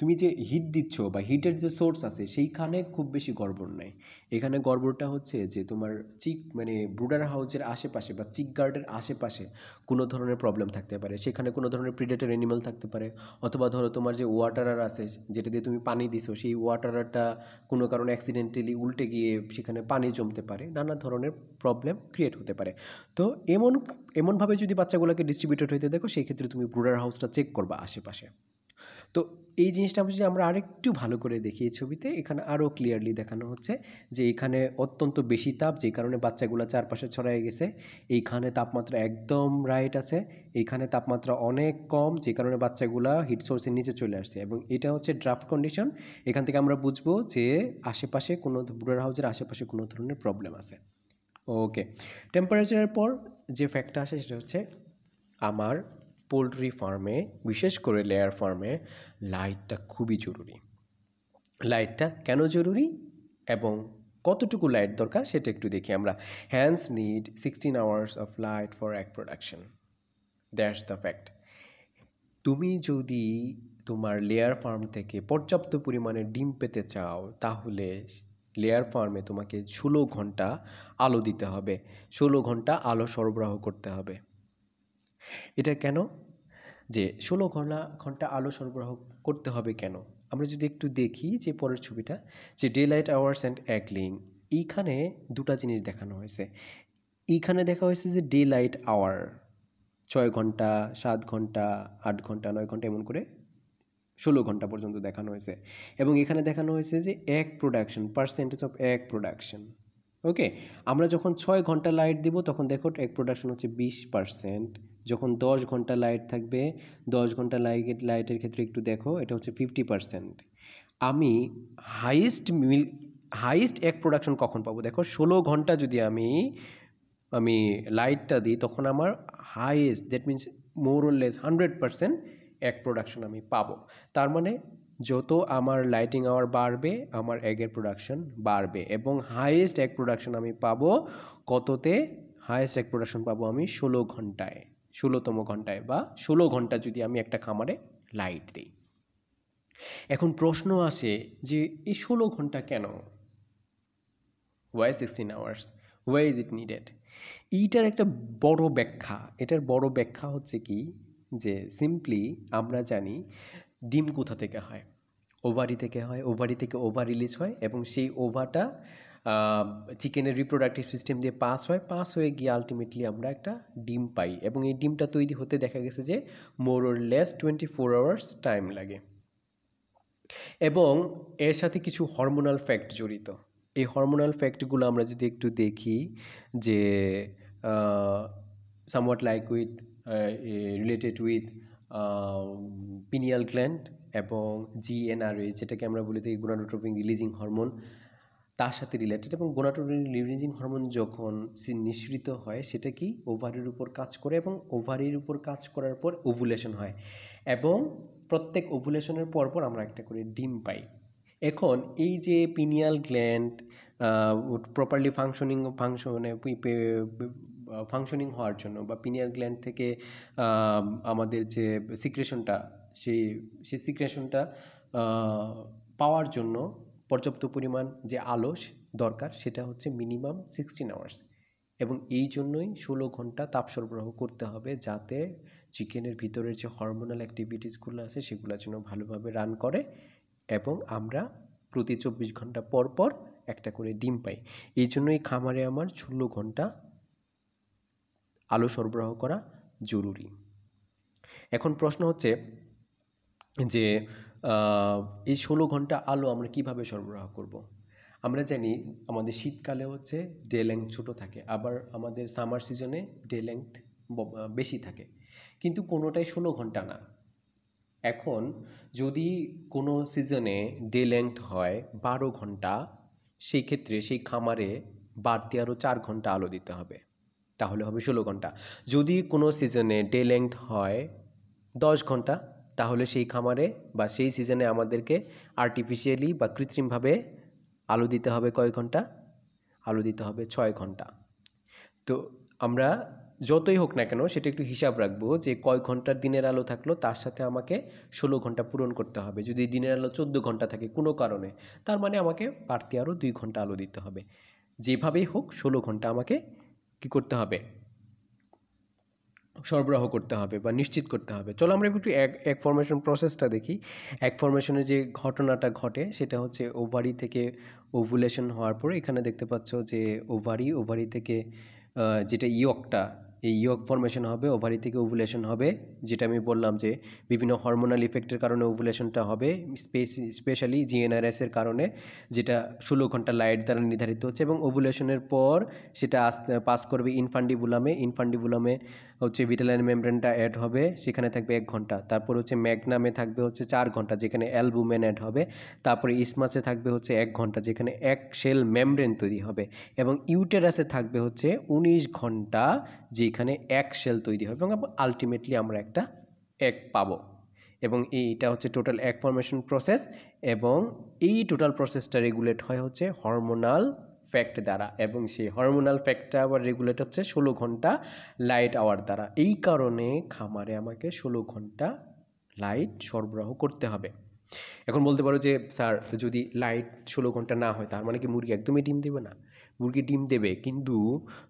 তুমি যে হিট দিচ্ছ বা হিটের যে সোর্স আছে সেইখানে খুব বেশি গড়বড় নেই এখানে গড়বড়টা হচ্ছে যে তোমার চিক মানে ব্রুডার হাউসের আশেপাশে বা চিক গার্ডের আশেপাশে কোনো ধরনের প্রবলেম থাকতে পারে সেখানে কোনো ধরনের প্রিডেটার অ্যানিমাল থাকতে পারে অথবা ধরো তোমার যে ওয়াটারার আছে যেটা দিয়ে তুমি পানি দিছো সেই ওয়াটারারটা কোনো কারণে অ্যাক্সিডেন্টালি উল্টে গিয়ে সেখানে পানি জমতে পারে নানা ধরনের প্রবলেম ক্রিয়েট হতে পারে তো এমন এমনভাবে যদি বাচ্চাগুলোকে ডিস্ট্রিবিউটেড হইতে দেখো সেই ক্ষেত্রে তুমি ব্রুডার হাউসটা চেক করবা আশেপাশে তো এই জিনিসটা যদি আমরা আরেকটু ভালো করে দেখি এই ছবিতে এখানে আরও ক্লিয়ারলি দেখানো হচ্ছে যে এখানে অত্যন্ত বেশি তাপ যে কারণে বাচ্চাগুলো চারপাশে ছড়াই গেছে এইখানে তাপমাত্রা একদম রাইট আছে এইখানে তাপমাত্রা অনেক কম যে কারণে বাচ্চাগুলো হিট সোর্সের নিচে চলে আসছে এবং এটা হচ্ছে ড্রাফট কন্ডিশন এখান থেকে আমরা বুঝবো যে আশেপাশে কোনো বুডার হাউসের আশেপাশে কোনো ধরনের প্রবলেম আছে ওকে টেম্পারেচারের পর যে ফ্যাক্টটা আসে সেটা হচ্ছে আমার পোলট্রি ফার্মে বিশেষ করে লেয়ার ফার্মে লাইটটা খুবই জরুরি লাইটটা কেন জরুরি এবং কতটুকু লাইট দরকার সেটা একটু দেখি আমরা hens need sixteen hours of light for egg production that's the fact তুমি যদি তোমার লেয়ার ফার্ম থেকে পর্যাপ্ত পরিমাণে ডিম পেতে চাও তাহলে লেয়ার ফার্মে তোমাকে ষোলো ঘন্টা আলো দিতে হবে ষোলো ঘন্টা আলো সরবরাহ করতে হবে এটা কেন যে ষোলো ঘন্টা ঘন্টা আলো সরবরাহ করতে হবে কেন আমরা যদি একটু দেখি যে পরের ছবিটা যে day light hours and egg laying এইখানে দুটা জিনিস দেখানো হয়েছে এইখানে দেখা হয়েছে যে ডে লাইট আওয়ার ছয় ঘন্টা সাত ঘন্টা আট ঘন্টা নয় ঘন্টা এমন করে ষোলো ঘন্টা পর্যন্ত দেখানো হয়েছে এবং এখানে দেখানো হয়েছে যে egg production percentage of egg production okay আমরা যখন ছয় ঘন্টা লাইট দিব তখন দেখো এক প্রোডাকশন হচ্ছে বিশ পার্সেন্ট যখন দশ ঘন্টা লাইট থাকবে দশ ঘন্টা লাইট লাইটের ক্ষেত্রে একটু দেখো এটা হচ্ছে ফিফটি পার্সেন্ট আমি highest meal highest egg production কখন পাবো দেখো ষোলো ঘন্টা যদি আমি আমি লাইটটা দিই তখন আমার highest that means more or less hundred percent egg production আমি পাবো তার মানে যত আমার লাইটিং আওয়ার বাড়বে আমার এগের প্রোডাকশন বাড়বে এবং হাইয়েস্ট এক প্রোডাকশন আমি পাবো কততে হায়েস্ট এক প্রোডাকশন পাবো আমি ষোলো ঘন্টায় ষোলোতম ঘন্টায় বা ষোলো ঘন্টা যদি আমি একটা খামারে লাইট দিই এখন প্রশ্ন আসে যে এই ষোলো ঘন্টা কেন why sixteen hours why is it needed এইটার একটা বড় ব্যাখ্যা এটার বড় ব্যাখ্যা হচ্ছে কি যে সিম্পলি আমরা জানি ডিম কোথা থেকে হয় ওভারি থেকে হয় ওভারি থেকে ওভার রিলিজ হয় এবং সেই ওভারটা চিকেনের রিপ্রোডাক্টিভ সিস্টেম দিয়ে পাস হয় পাস হয়ে গিয়ে আলটিমেটলি আমরা একটা ডিম পাই এবং এই ডিমটা তৈরি হতে দেখা গেছে যে more or less twenty four hours time লাগে এবং এর সাথে কিছু হরমোনাল ফ্যাক্ট জড়িত এই হরমোনাল ফ্যাক্টগুলো আমরা যদি একটু দেখি যে somewhat like with related with pineal gland এবং জিএনআরএ যেটাকে আমরা বলি থাকি গুণানোট্রোপিং রিলিজিং হরমোন তার সাথে রিলেটেড এবং গোনাটোরিন লিউরিজিং হরমোন যখন নিঃসৃত হয় সেটা কি ওভারির উপর কাজ করে এবং ওভারির উপর কাজ করার পর ওভুলেশন হয় এবং প্রত্যেক ওভুলেশনের পর পর আমরা একটা করে ডিম পাই এখন এই যে পিনিয়াল গ্ল্যান্ড প্রপারলি ফাংশনিং ফাংশনে ফাংশনিং হওয়ার জন্য বা পিনিয়াল গ্ল্যান্ড থেকে আমাদের যে সিক্রেশনটা সেই সেই সিক্রেশনটা পাওয়ার জন্য পর্যাপ্ত পরিমাণ যে আলো দরকার সেটা হচ্ছে মিনিমাম সিক্সটিন আওয়ার্স এবং এই জন্যই ষোলো ঘন্টা তাপ সরবরাহ করতে হবে যাতে চিকেনের ভিতরের যে হরমোনাল অ্যাক্টিভিটিসগুলো আছে সেগুলো যেন ভালোভাবে রান করে এবং আমরা প্রতি চব্বিশ ঘন্টা পর পর একটা করে ডিম পাই এই জন্যই খামারে আমার ষোলো ঘন্টা আলো সরবরাহ করা জরুরি এখন প্রশ্ন হচ্ছে যে এই ষোলো ঘন্টা আলো আমরা কিভাবে সরবরাহ করব। আমরা জানি আমাদের শীতকালে হচ্ছে ডে লেংথ ছোটো থাকে আবার আমাদের সামার সিজনে ডে লেংথ বেশি থাকে কিন্তু কোনোটাই ষোলো ঘন্টা না এখন যদি কোনো সিজনে ডে লেংথ হয় বারো ঘন্টা সেই ক্ষেত্রে সেই খামারে বাড়তি আরও চার ঘন্টা আলো দিতে হবে তাহলে হবে ষোলো ঘন্টা যদি কোনো সিজনে ডে লেংথ হয় দশ ঘন্টা তাহলে সেই খামারে বা সেই সিজনে আমাদেরকে আর্টিফিশিয়ালি বা কৃত্রিমভাবে আলু দিতে হবে কয় ঘন্টা আলু দিতে হবে ছয় ঘন্টা তো আমরা যতই হোক না কেন সেটা একটু হিসাব রাখবো যে কয় ঘন্টার দিনের আলো থাকলো তার সাথে আমাকে ষোলো ঘন্টা পূরণ করতে হবে যদি দিনের আলো চোদ্দ ঘন্টা থাকে কোনো কারণে তার মানে আমাকে বাড়তি আরও দুই ঘন্টা আলো দিতে হবে যেভাবেই হোক ষোলো ঘন্টা আমাকে কী করতে হবে সরবরাহ করতে হবে বা নিশ্চিত করতে হবে চলো আমরা একটু এক এক ফরমেশন প্রসেসটা দেখি এক ফরমেশনের যে ঘটনাটা ঘটে সেটা হচ্ছে ওভারি থেকে ওভুলেশন হওয়ার পরে এখানে দেখতে পাচ্ছ যে ওভারি ওভারি থেকে যেটা ইয়কটা এই ইয়ক ফরমেশন হবে ওভারি থেকে ওভুলেশন হবে যেটা আমি বললাম যে বিভিন্ন হরমোনাল ইফেক্টের কারণে ওভুলেশনটা হবে স্পেশালি জিএনআরএসের কারণে যেটা ষোলো ঘন্টা লাইট দ্বারা নির্ধারিত হচ্ছে এবং ওভুলেশনের পর সেটা আস পাস করবে ইনফান্ডিবুলামে ইনফান্ডিবুলামে হচ্ছে ভিটালাইন মেমব্রেনটা অ্যাড হবে সেখানে থাকবে এক ঘন্টা তারপর হচ্ছে ম্যাগনামে থাকবে হচ্ছে চার ঘন্টা যেখানে অ্যালবুমেন অ্যাড হবে তারপরে ইসমাসে থাকবে হচ্ছে এক ঘন্টা যেখানে এক সেল মেমব্রেন তৈরি হবে এবং ইউটেরাসে থাকবে হচ্ছে উনিশ ঘন্টা যেখানে এক সেল তৈরি হবে এবং আলটিমেটলি আমরা একটা এক পাবো এবং এইটা হচ্ছে টোটাল এক ফরমেশন প্রসেস এবং এই টোটাল প্রসেসটা রেগুলেট হয় হচ্ছে হরমোনাল ফ্যাক্ট দ্বারা এবং সেই হরমোনাল ফ্যাক্টটা আবার রেগুলেট হচ্ছে ষোলো ঘন্টা লাইট আওয়ার দ্বারা এই কারণে খামারে আমাকে ষোলো ঘন্টা লাইট সরবরাহ করতে হবে এখন বলতে পারো যে স্যার যদি লাইট ষোলো ঘন্টা না হয় তার মানে কি মুরগি একদমই ডিম দেবে না মুরগি ডিম দেবে কিন্তু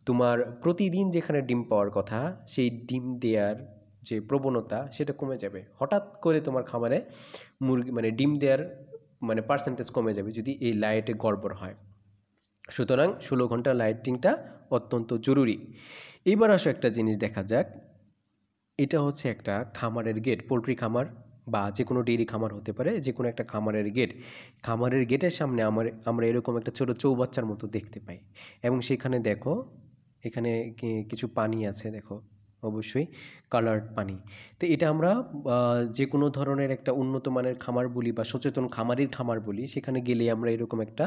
তোমার প্রতিদিন যেখানে ডিম পাওয়ার কথা সেই ডিম দেওয়ার যে প্রবণতা সেটা কমে যাবে হঠাৎ করে তোমার খামারে মুরগি মানে ডিম দেওয়ার মানে পার্সেন্টেজ কমে যাবে যদি এই লাইটে গড়বড় হয় সুতরাং ষোলো ঘন্টা লাইটিংটা অত্যন্ত জরুরি এবার আসো একটা জিনিস দেখা যাক এটা হচ্ছে একটা খামারের গেট পোলট্রি খামার বা যে কোনো ডেইরি খামার হতে পারে যে কোনো একটা খামারের গেট খামারের গেটের সামনে আমার আমরা এরকম একটা ছোট চৌবাচ্চার মতো দেখতে পাই এবং সেখানে দেখো এখানে কিছু পানি আছে দেখো অবশ্যই কালার্ড পানি তো এটা আমরা যে কোনো ধরনের একটা উন্নত মানের খামার বলি বা সচেতন খামারের খামার বলি সেখানে গেলে আমরা এরকম একটা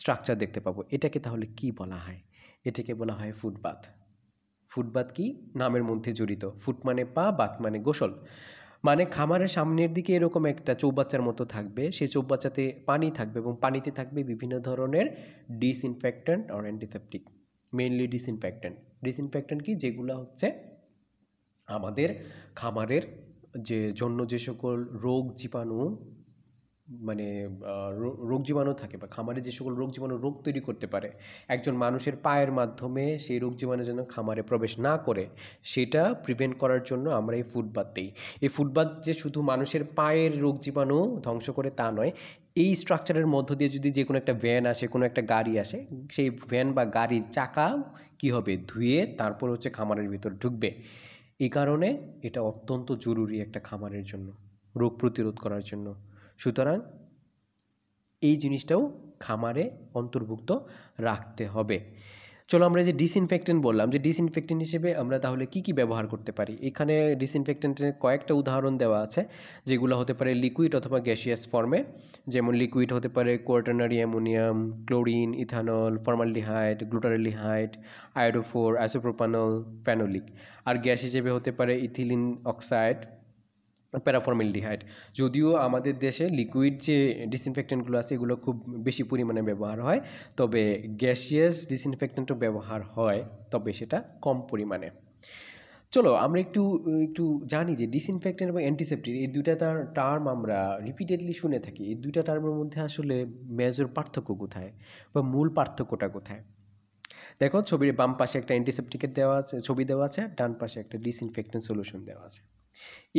স্ট্রাকচার দেখতে পাবো এটাকে তাহলে কি বলা হয় এটাকে বলা হয় ফুটবাথ ফুটবাথ কি নামের মধ্যে জড়িত ফুট মানে পা বাত মানে গোসল মানে খামারের সামনের দিকে এরকম একটা চৌবাচ্চার মতো থাকবে সেই চৌবাচ্চাতে পানি থাকবে এবং পানিতে থাকবে বিভিন্ন ধরনের disinfectant or antiseptic mainly disinfectant disinfectant কি যেগুলো হচ্ছে আমাদের খামারের যে জন্য যে সকল রোগ জীবাণু মানে রোগ জীবাণু থাকে বা খামারে যে সকল রোগ জীবাণু রোগ তৈরি করতে পারে একজন মানুষের পায়ের মাধ্যমে সেই রোগ জীবাণু যেন খামারে প্রবেশ না করে সেটা প্রিভেন্ট করার জন্য আমরা এই ফুটবাথ দিই এই ফুটবাথ যে শুধু মানুষের পায়ের রোগ জীবাণু ধ্বংস করে তা নয় এই স্ট্রাকচারের মধ্য দিয়ে যদি যে কোনো একটা ভ্যান আসে কোনো একটা গাড়ি আসে সেই ভ্যান বা গাড়ির চাকা কি হবে ধুয়ে তারপর হচ্ছে খামারের ভিতর ঢুকবে এই কারণে এটা অত্যন্ত জরুরি একটা খামারের জন্য রোগ প্রতিরোধ করার জন্য সুতরাং এই জিনিসটাও খামারে অন্তর্ভুক্ত রাখতে হবে চলো আমরা যে ডিসইনফেক্টেন্ট বললাম যে ডিসইনফেক্টেন্ট হিসেবে আমরা তাহলে কি কি ব্যবহার করতে পারি এখানে ডিসইনফেক্টেন্টের কয়েকটা উদাহরণ দেওয়া আছে যেগুলো হতে পারে লিকুইড অথবা গ্যাসিয়াস ফর্মে যেমন লিকুইড হতে পারে quaternary ammonium chlorine ethanol formaldehyde glutaraldehyde iodophor isopropanol phenolic আর গ্যাস হিসেবে হতে পারে ইথিলিন অক্সাইড প্যারাফর্মালডিহাইড যদিও আমাদের দেশে লিকুইড যে ডিসইনফেক্ট্যান্টগুলো আছে এগুলো খুব বেশি পরিমাণে ব্যবহার হয় তবে গ্যাসিয়াস ডিসইনফেক্ট্যান্টও ব্যবহার হয় তবে সেটা কম পরিমাণে চলো আমরা একটু একটু জানি যে ডিসইনফেক্ট্যান্ট এবং অ্যান্টিসেপ্টিক এই দুইটা তার টার্ম আমরা রিপিটেডলি শুনে থাকি এই দুইটা টার্মের মধ্যে আসলে মেজর পার্থক্য কোথায় বা মূল পার্থক্যটা কোথায় দেখো ছবির বাম পাশে একটা অ্যান্টিসেপটিকের দেওয়া আছে ছবি দেওয়া আছে ডান পাশে একটা ডিসইনফেক্ট্যান্ট সলিউশন দেওয়া আছে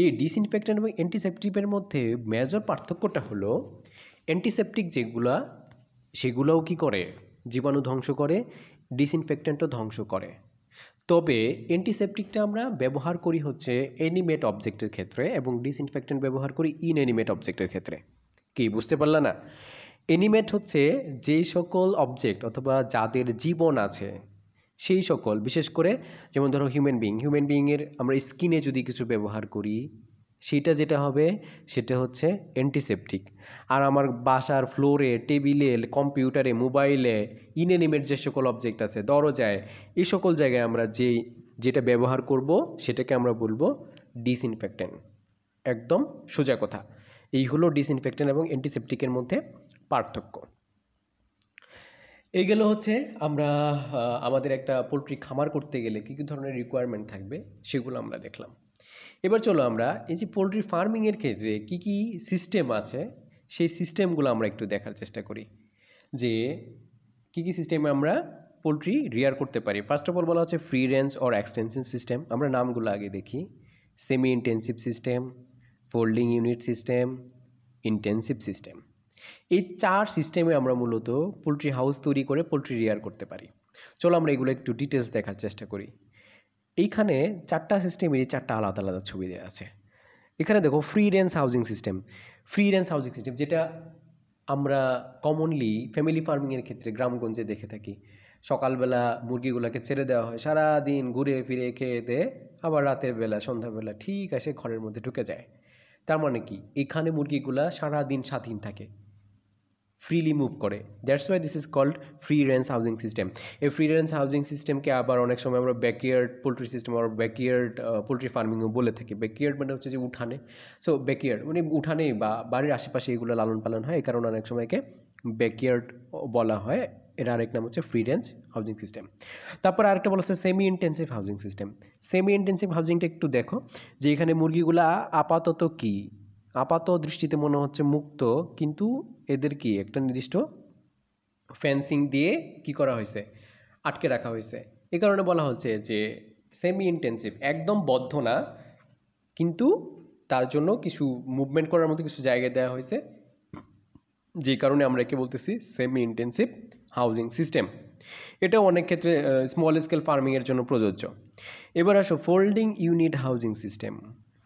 এই ডিসইনফেক্ট্যান্ট এবং অ্যান্টিসেপটিকের মধ্যে মেজর পার্থক্যটা হলো অ্যান্টিসেপটিক যেগুলা সেগুলোও কি করে জীবাণু ধ্বংস করে ডিসইনফেক্ট্যান্টও ধ্বংস করে তবে অ্যান্টিসেপটিকটা আমরা ব্যবহার করি হচ্ছে এনিমেট অবজেক্টের ক্ষেত্রে এবং ডিসইনফেক্ট্যান্ট ব্যবহার করি ইন এনিমেট অবজেক্টের ক্ষেত্রে কি বুঝতে পারলা না এনিমেট হচ্ছে যেই সকল অবজেক্ট অথবা যাদের জীবন আছে সেই সকল বিশেষ করে যেমন ধরো হিউম্যান বিং হিউম্যান বিংয়ের আমরা স্কিনে যদি কিছু ব্যবহার করি সেটা যেটা হবে সেটা হচ্ছে অ্যান্টিসেপটিক আর আমার বাসার ফ্লোরে টেবিলে কম্পিউটারে মোবাইলে ইনএনিমেট যে সকল অবজেক্ট আছে দরজায় এই সকল জায়গায় আমরা যেই যেটা ব্যবহার করব সেটাকে আমরা বলবো ডিসইনফেক্ট্যান্ট একদম সোজা কথা এই হলো ডিসইনফেক্টেন্ট এবং অ্যান্টিসেপটিকের মধ্যে পার্থক্য এই গেল হচ্ছে আমরা আমাদের একটা পোলট্রি খামার করতে গেলে কী কী ধরনের রিকোয়ারমেন্ট থাকবে সেগুলো আমরা দেখলাম এবার চলো আমরা এই যে পোলট্রি ফার্মিংয়ের ক্ষেত্রে কি কি সিস্টেম আছে সেই সিস্টেমগুলো আমরা একটু দেখার চেষ্টা করি যে কি কি সিস্টেমে আমরা পোলট্রি রিয়ার করতে পারি ফার্স্ট অফ অল বলা হচ্ছে free range or extension system আমরা নামগুলো আগে দেখি semi intensive system folding unit system intensive system এই চার সিস্টেমে আমরা মূলত পোলট্রি হাউস তৈরি করে পোলট্রি রিয়ার করতে পারি চলো আমরা এগুলো একটু ডিটেলস দেখার চেষ্টা করি এইখানে চারটা সিস্টেমেরই চারটা আলাদা আলাদা ছবি দেওয়া আছে এখানে দেখো free range housing system free range housing system যেটা আমরা কমনলি ফ্যামিলি ফার্মিংয়ের ক্ষেত্রে গ্রামগঞ্জে দেখে থাকি সকালবেলা মুরগিগুলোকে ছেড়ে দেওয়া হয় সারা দিন ঘুরে ফিরে খেয়ে দিয়ে আবার রাতের বেলা সন্ধ্যাবেলা ঠিক আছে ঘরের মধ্যে ঢুকে যায় তার মানে কি এখানে মুরগিগুলা সারা দিন স্বাধীন থাকে ফ্রিলি মুভ করে that's why this is called free range housing system এই ফ্রি রেঞ্জ হাউজিং সিস্টেমকে আবার অনেক সময় আমরা ব্যাকইয়ার্ড পোলট্রি সিস্টেম আর ব্যাকইয়ার্ড পোলট্রি ফার্মিংও বলে থাকি ব্যাকইয়ার্ড মানে হচ্ছে যে উঠানে সো ব্যাকইয়ার্ড মানে উঠানে বা বাড়ির আশেপাশে এগুলো লালন পালন হয় এই কারণে অনেক সময়কে ব্যাকইয়ার্ড বলা হয় এর আরেক নাম হচ্ছে ফ্রি রেঞ্জ হাউজিং সিস্টেম তারপর আরেকটা বলা হচ্ছে semi intensive housing system semi intensive হাউজিংটা একটু দেখো যে এখানে মুরগিগুলা আপাতত কী আপাত দৃষ্টিতে মনে হচ্ছে মুক্ত কিন্তু এদের কি একটা নির্দিষ্ট ফেন্সিং দিয়ে কি করা হয়েছে আটকে রাখা হয়েছে এ কারণে বলা হচ্ছে যে সেমি ইন্টেন্সিভ একদম বদ্ধ না কিন্তু তার জন্য কিছু মুভমেন্ট করার মতো কিছু জায়গা দেওয়া হয়েছে যে কারণে আমরা একে বলতেছি সেমি ইন্টেন্সিভ হাউজিং সিস্টেম এটা অনেক ক্ষেত্রে স্মল স্কেল ফার্মিংয়ের জন্য প্রযোজ্য এবার আসো folding unit housing system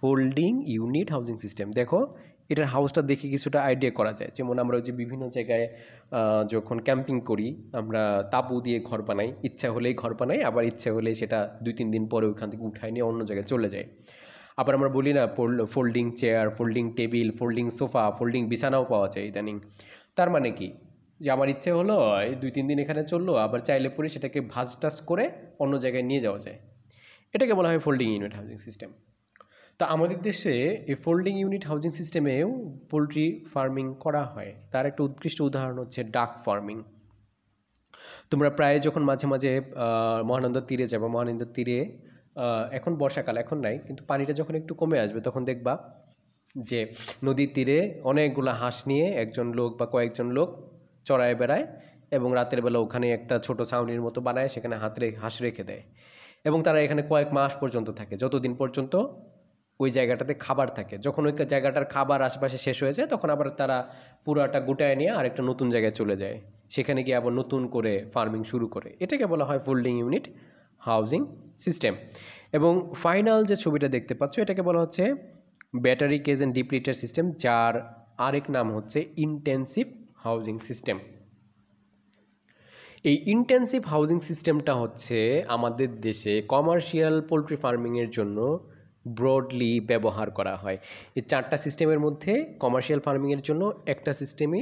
folding unit housing system দেখো এটার হাউসটা দেখে কিছুটা আইডিয়া করা যায় যেমন আমরা যে বিভিন্ন জায়গায় যখন ক্যাম্পিং করি আমরা তাপু দিয়ে ঘর বানাই ইচ্ছা হলেই ঘর বানাই আবার ইচ্ছা হলে সেটা দুই তিন দিন পরে ওইখান থেকে উঠায় নিয়ে অন্য জায়গায় চলে যায় আবার আমরা বলি না folding chair folding table folding sofa folding বিছানাও পাওয়া যায় ইদানিং তার মানে কি যে আমার ইচ্ছে হলো দুই তিন দিন এখানে চললো আবার চাইলে পরে সেটাকে ভাজ টাস করে অন্য জায়গায় নিয়ে যাওয়া যায় এটাকে বলা হয় ফোল্ডিং ইউনিট হাউজিং সিস্টেম তো আমাদের দেশে এই ফোল্ডিং ইউনিট হাউজিং সিস্টেমেও পোলট্রি ফার্মিং করা হয় তার একটা উৎকৃষ্ট উদাহরণ হচ্ছে ডাক ফার্মিং তোমরা প্রায় যখন মাঝে মাঝে মহানন্দার তীরে যাবো মহানন্দার তীরে এখন বর্ষাকাল এখন নাই কিন্তু পানিটা যখন একটু কমে আসবে তখন দেখবা যে নদীর তীরে অনেকগুলো হাঁস নিয়ে একজন লোক বা কয়েকজন লোক চড়ায় বেড়ায় এবং রাতের বেলা ওখানে একটা ছোট ছাউনির মতো বানায় সেখানে হাত রেখে হাঁস রেখে দেয় এবং তারা এখানে কয়েক মাস পর্যন্ত থাকে যতদিন পর্যন্ত ওই জায়গাটাতে খাবার থাকে যখন ওই জায়গাটার খাবার আশেপাশে শেষ হয়ে যায় তখন আবার তারা পুরাটা গোটায় নিয়ে আরেকটা নতুন জায়গায় চলে যায় সেখানে গিয়ে আবার নতুন করে ফার্মিং শুরু করে এটাকে বলা হয় ফোল্ডিং ইউনিট হাউজিং সিস্টেম এবং ফাইনাল যে ছবিটা দেখতে পাচ্ছ এটাকে বলা হচ্ছে battery cage and deep litter system যার আরেক নাম হচ্ছে ইনটেন্সিভ হাউজিং সিস্টেম এই ইনটেন্সিভ হাউজিং সিস্টেমটা হচ্ছে আমাদের দেশে কমার্শিয়াল পোলট্রি ফার্মিংয়ের জন্য ব্রডলি ব্যবহার করা হয় এই চারটা সিস্টেমের মধ্যে কমার্শিয়াল ফার্মিংয়ের জন্য একটা সিস্টেমই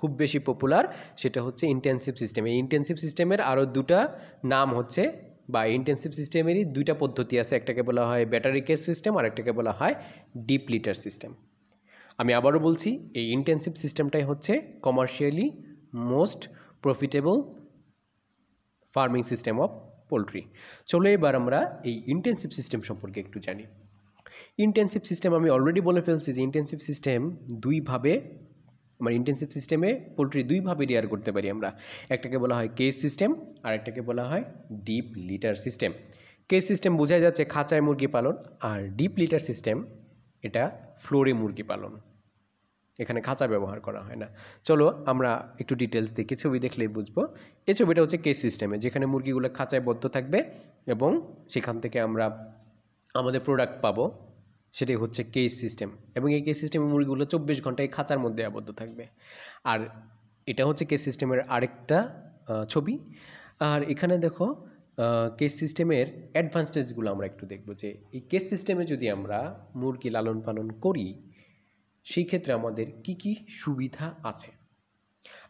খুব বেশি পপুলার সেটা হচ্ছে ইন্টেন্সিভ সিস্টেম এই ইন্টেন্সিভ সিস্টেমের আরও দুটা নাম হচ্ছে বা ইন্টেন্সিভ সিস্টেমেরই দুইটা পদ্ধতি আছে একটাকে বলা হয় ব্যাটারি কেস সিস্টেম আর একটাকে বলা হয় ডিপ লিটার সিস্টেম আমি আবারও বলছি এই ইন্টেন্সিভ সিস্টেমটাই হচ্ছে commercially most profitable farming system of poultry চলো এবার আমরা এই ইন্টেন্সিভ সিস্টেম সম্পর্কে একটু জানি ইন্টেন্সিভ সিস্টেম আমি অলরেডি বলে ফেলছি যে ইন্টেন্সিভ সিস্টেম দুইভাবে মানে ইন্টেন্সিভ সিস্টেমে পোলট্রি দুইভাবে রেয়ার করতে পারি আমরা একটাকে বলা হয় কেস সিস্টেম আর একটাকে বলা হয় deep litter system cage system বোঝা যাচ্ছে খাঁচায় মুরগি পালন আর ডিপ লিটার সিস্টেম এটা ফ্লোরে মুরগি পালন এখানে খাঁচা ব্যবহার করা হয় না চলো আমরা একটু ডিটেলস দেখি ছবি দেখলেই বুঝবো এই ছবিটা হচ্ছে কেস সিস্টেমে যেখানে মুরগিগুলো খাঁচায় বদ্ধ থাকবে এবং সেখান থেকে আমরা আমাদের প্রোডাক্ট পাবো সেটাই হচ্ছে কেস সিস্টেম এবং এই কেস সিস্টেমে মুরগিগুলো চব্বিশ ঘন্টায় খাঁচার মধ্যে আবদ্ধ থাকবে আর এটা হচ্ছে কেস সিস্টেমের আরেকটা ছবি আর এখানে দেখো কেস সিস্টেমের অ্যাডভান্সটেজগুলো আমরা একটু দেখবো যে এই কেস সিস্টেমে যদি আমরা মুরগি লালন পালন করি সেই ক্ষেত্রে আমাদের কি কি সুবিধা আছে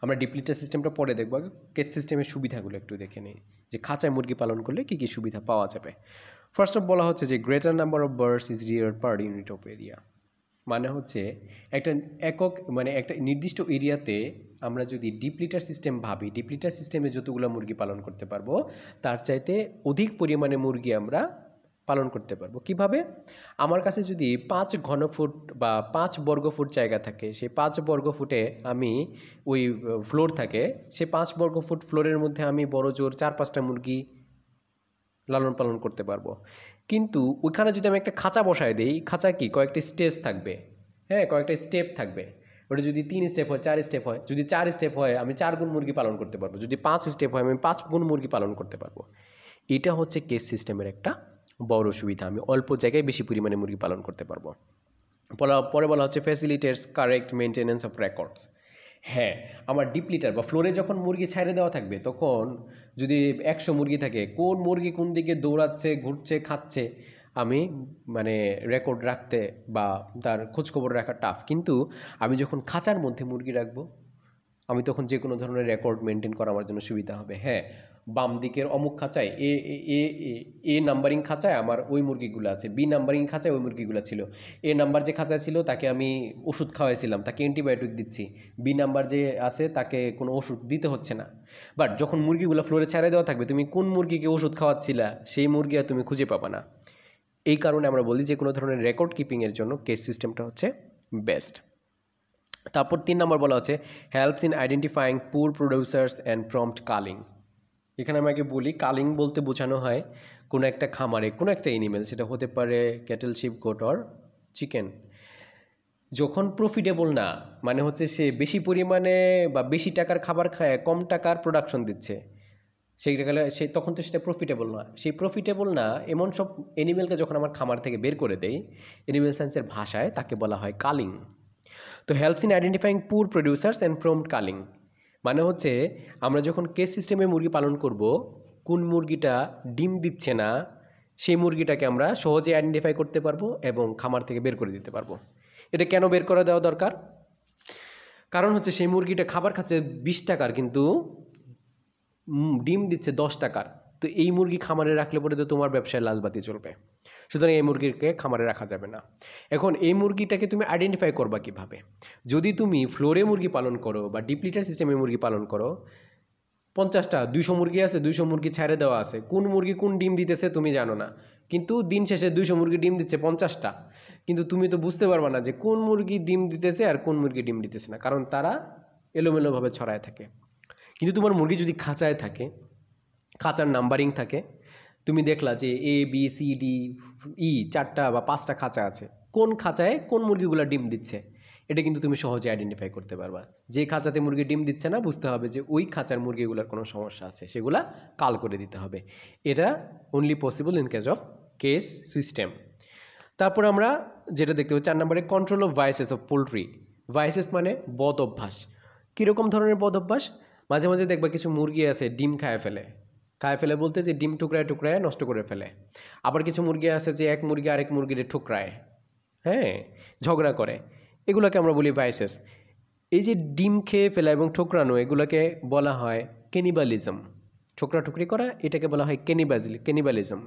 আমরা ডিপ্লিটার সিস্টেমটা পরে দেখব আগে কেট সিস্টেমের সুবিধাগুলো একটু দেখে নিই যে খাঁচায় মুরগি পালন করলে কী কী সুবিধা পাওয়া যাবে ফার্স্ট অফ বলা হচ্ছে যে greater number of birds is rear per unit of area মানে হচ্ছে একটা একক মানে একটা নির্দিষ্ট এরিয়াতে আমরা যদি ডিপ্লিটার সিস্টেম ভাবি ডিপ্লিটার সিস্টেমে যতগুলো মুরগি পালন করতে পারবো তার চাইতে অধিক পরিমাণে মুরগি আমরা পালন করতে পারবো কিভাবে আমার কাছে যদি পাঁচ ঘনফুট বা পাঁচ বর্গফুট জায়গা থাকে সেই পাঁচ বর্গফুটে আমি ওই ফ্লোর থাকে সে পাঁচ বর্গ ফুট ফ্লোরের মধ্যে আমি বড় জোর চার পাঁচটা মুরগি লালন পালন করতে পারবো কিন্তু ওইখানে যদি আমি একটা খাঁচা বসায় দিই খাঁচা কি কয়েকটা স্টেজ থাকবে হ্যাঁ কয়েকটা স্টেপ থাকবে ওটা যদি তিন স্টেপ হয় চার স্টেপ হয় যদি চার স্টেপ হয় আমি চার গুণ মুরগি পালন করতে পারবো যদি পাঁচ স্টেপ হয় আমি পাঁচ গুণ মুরগি পালন করতে পারবো এটা হচ্ছে কেস সিস্টেমের একটা বড় সুবিধা আমি অল্প জায়গায় বেশি পরিমাণে মুরগি পালন করতে পারবো পরে বলা হচ্ছে facilitates correct maintenance of records হ্যাঁ আমার ডিপ্লিটার বা ফ্লোরে যখন মুরগি ছাইড়ে দেওয়া থাকবে তখন যদি একশো মুরগি থাকে কোন মুরগি কোন দিকে দৌড়াচ্ছে ঘুরছে খাচ্ছে আমি মানে রেকর্ড রাখতে বা তার খোঁজখবর রাখা টাফ কিন্তু আমি যখন খাঁচার মধ্যে মুরগি রাখবো আমি তখন যে কোনো ধরনের রেকর্ড মেনটেন করা আমার জন্য সুবিধা হবে হ্যাঁ বাম দিকের অমুক খাঁচায় এ এ এ নাম্বারিং খাঁচায় আমার ওই মুরগিগুলো আছে বি নাম্বারিং খাঁচায় ওই মুরগিগুলো ছিল এ নাম্বার যে খাঁচায় ছিল তাকে আমি ওষুধ খাওয়াইছিলাম তাকে অ্যান্টিবায়োটিক দিচ্ছি বি নাম্বার যে আছে তাকে কোনো ওষুধ দিতে হচ্ছে না বাট যখন মুরগিগুলো ফ্লোরে ছাড়াই দেওয়া থাকবে তুমি কোন মুরগিকে ওষুধ খাওয়াচ্ছিলা সেই মুরগি আর তুমি খুঁজে পাবা না এই কারণে আমরা বলি যে কোনো ধরনের রেকর্ড কিপিংয়ের জন্য কেস সিস্টেমটা হচ্ছে বেস্ট তারপর তিন নম্বর বলা হচ্ছে helps in identifying poor producers and prompt culling এখানে আমি আগে বলি কালিং বলতে বোঝানো হয় কোনো একটা খামারে কোনো একটা এনিমেল সেটা হতে পারে ক্যাটেল শিপ গোটর অর চিকেন যখন প্রফিটেবল না মানে হচ্ছে সে বেশি পরিমাণে বা বেশি টাকার খাবার খায় কম টাকার প্রোডাকশন দিচ্ছে সেইটাকালে সে তখন তো সেটা প্রফিটেবল না সেই প্রফিটেবল না এমন সব এনিমেলকে যখন আমার খামার থেকে বের করে দেই এনিমেল সায়েন্সের ভাষায় তাকে বলা হয় কালিং তো helps in identifying poor producers and prompt culling মানে হচ্ছে আমরা যখন কেস সিস্টেমে মুরগি পালন করব কোন মুরগিটা ডিম দিচ্ছে না সেই মুরগিটাকে আমরা সহজে আইডেন্টিফাই করতে পারবো এবং খামার থেকে বের করে দিতে পারবো এটা কেন বের করে দেওয়া দরকার কারণ হচ্ছে সেই মুরগিটা খাবার খাচ্ছে বিশ টাকার কিন্তু ডিম দিচ্ছে দশ টাকার তো এই মুরগি খামারে রাখলে পরে তো তোমার ব্যবসায় লালবাতি চলবে সুতরাং এই মুরগিকে খামারে রাখা যাবে না এখন এই মুরগিটাকে তুমি আইডেন্টিফাই করবা কিভাবে যদি তুমি ফ্লোরে মুরগি পালন করো বা ডিপ্লিটার সিস্টেমে মুরগি পালন করো পঞ্চাশটা দুইশো মুরগি আছে দুইশো মুরগি ছেড়ে দেওয়া আছে কোন মুরগি কোন ডিম দিতেছে তুমি জানো না কিন্তু দিন শেষে দুইশো মুরগি ডিম দিচ্ছে পঞ্চাশটা কিন্তু তুমি তো বুঝতে পারবা না যে কোন মুরগি ডিম দিতেছে আর কোন মুরগি ডিম দিতেছে না কারণ তারা এলোমেলোভাবে ছড়ায় থাকে কিন্তু তোমার মুরগি যদি খাঁচায় থাকে খাঁচার নাম্বারিং থাকে তুমি দেখলা যে A B C D E চারটা বা পাঁচটা খাঁচা আছে কোন খাঁচায় কোন মুরগিগুলো ডিম দিচ্ছে এটা কিন্তু তুমি সহজে আইডেন্টিফাই করতে পারবা যে খাঁচাতে মুরগি ডিম দিচ্ছে না বুঝতে হবে যে ওই খাঁচার মুরগিগুলোর কোনো সমস্যা আছে সেগুলা কাল করে দিতে হবে এটা only possible in case of cage system তারপর আমরা যেটা দেখতে পাচ্ছি চার নম্বরে control of vices of poultry vices মানে বদ অভ্যাস কীরকম ধরনের বদ অভ্যাস মাঝে মাঝে দেখবা কিছু মুরগি আছে ডিম খায় ফেলে খায় ফেলে বলতে যে ডিম টুকরায় টুকরায় নষ্ট করে ফেলে আবার কিছু মুরগি আছে যে এক মুরগি আরেক মুরগির ঠুকরায় হ্যাঁ ঝগড়া করে এগুলোকে আমরা বলি ভাইসেস এই যে ডিম খেয়ে ফেলা এবং ঠোকরানো এগুলোকে বলা হয় কেনিবালিজম ঠোকরা ঠুকরি করা এটাকে বলা হয় কেনিবাজিল কেনিবালিজম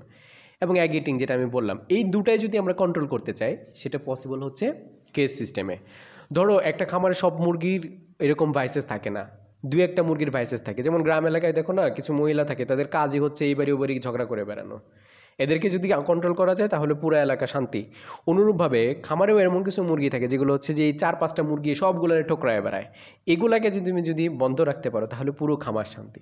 এবং অ্যাগেটিং যেটা আমি বললাম এই দুটাই যদি আমরা কন্ট্রোল করতে চাই সেটা পসিবল হচ্ছে কেস সিস্টেমে ধরো একটা খামারে সব মুরগির এরকম ভাইসেস থাকে না দু একটা মুরগির ভাইসেস থাকে যেমন গ্রাম এলাকায় দেখো না কিছু মহিলা থাকে তাদের কাজই হচ্ছে এই বাড়ি ও বাড়ি ঝগড়া করে বেড়ানো এদেরকে যদি কন্ট্রোল করা যায় তাহলে পুরো এলাকা শান্তি অনুরূপভাবে খামারেও এমন কিছু মুরগি থাকে যেগুলো হচ্ছে যে এই চার পাঁচটা মুরগি সবগুলোরে ঠোকরায় বেড়ায় এগুলাকে যদি তুমি যদি বন্ধ রাখতে পারো তাহলে পুরো খামার শান্তি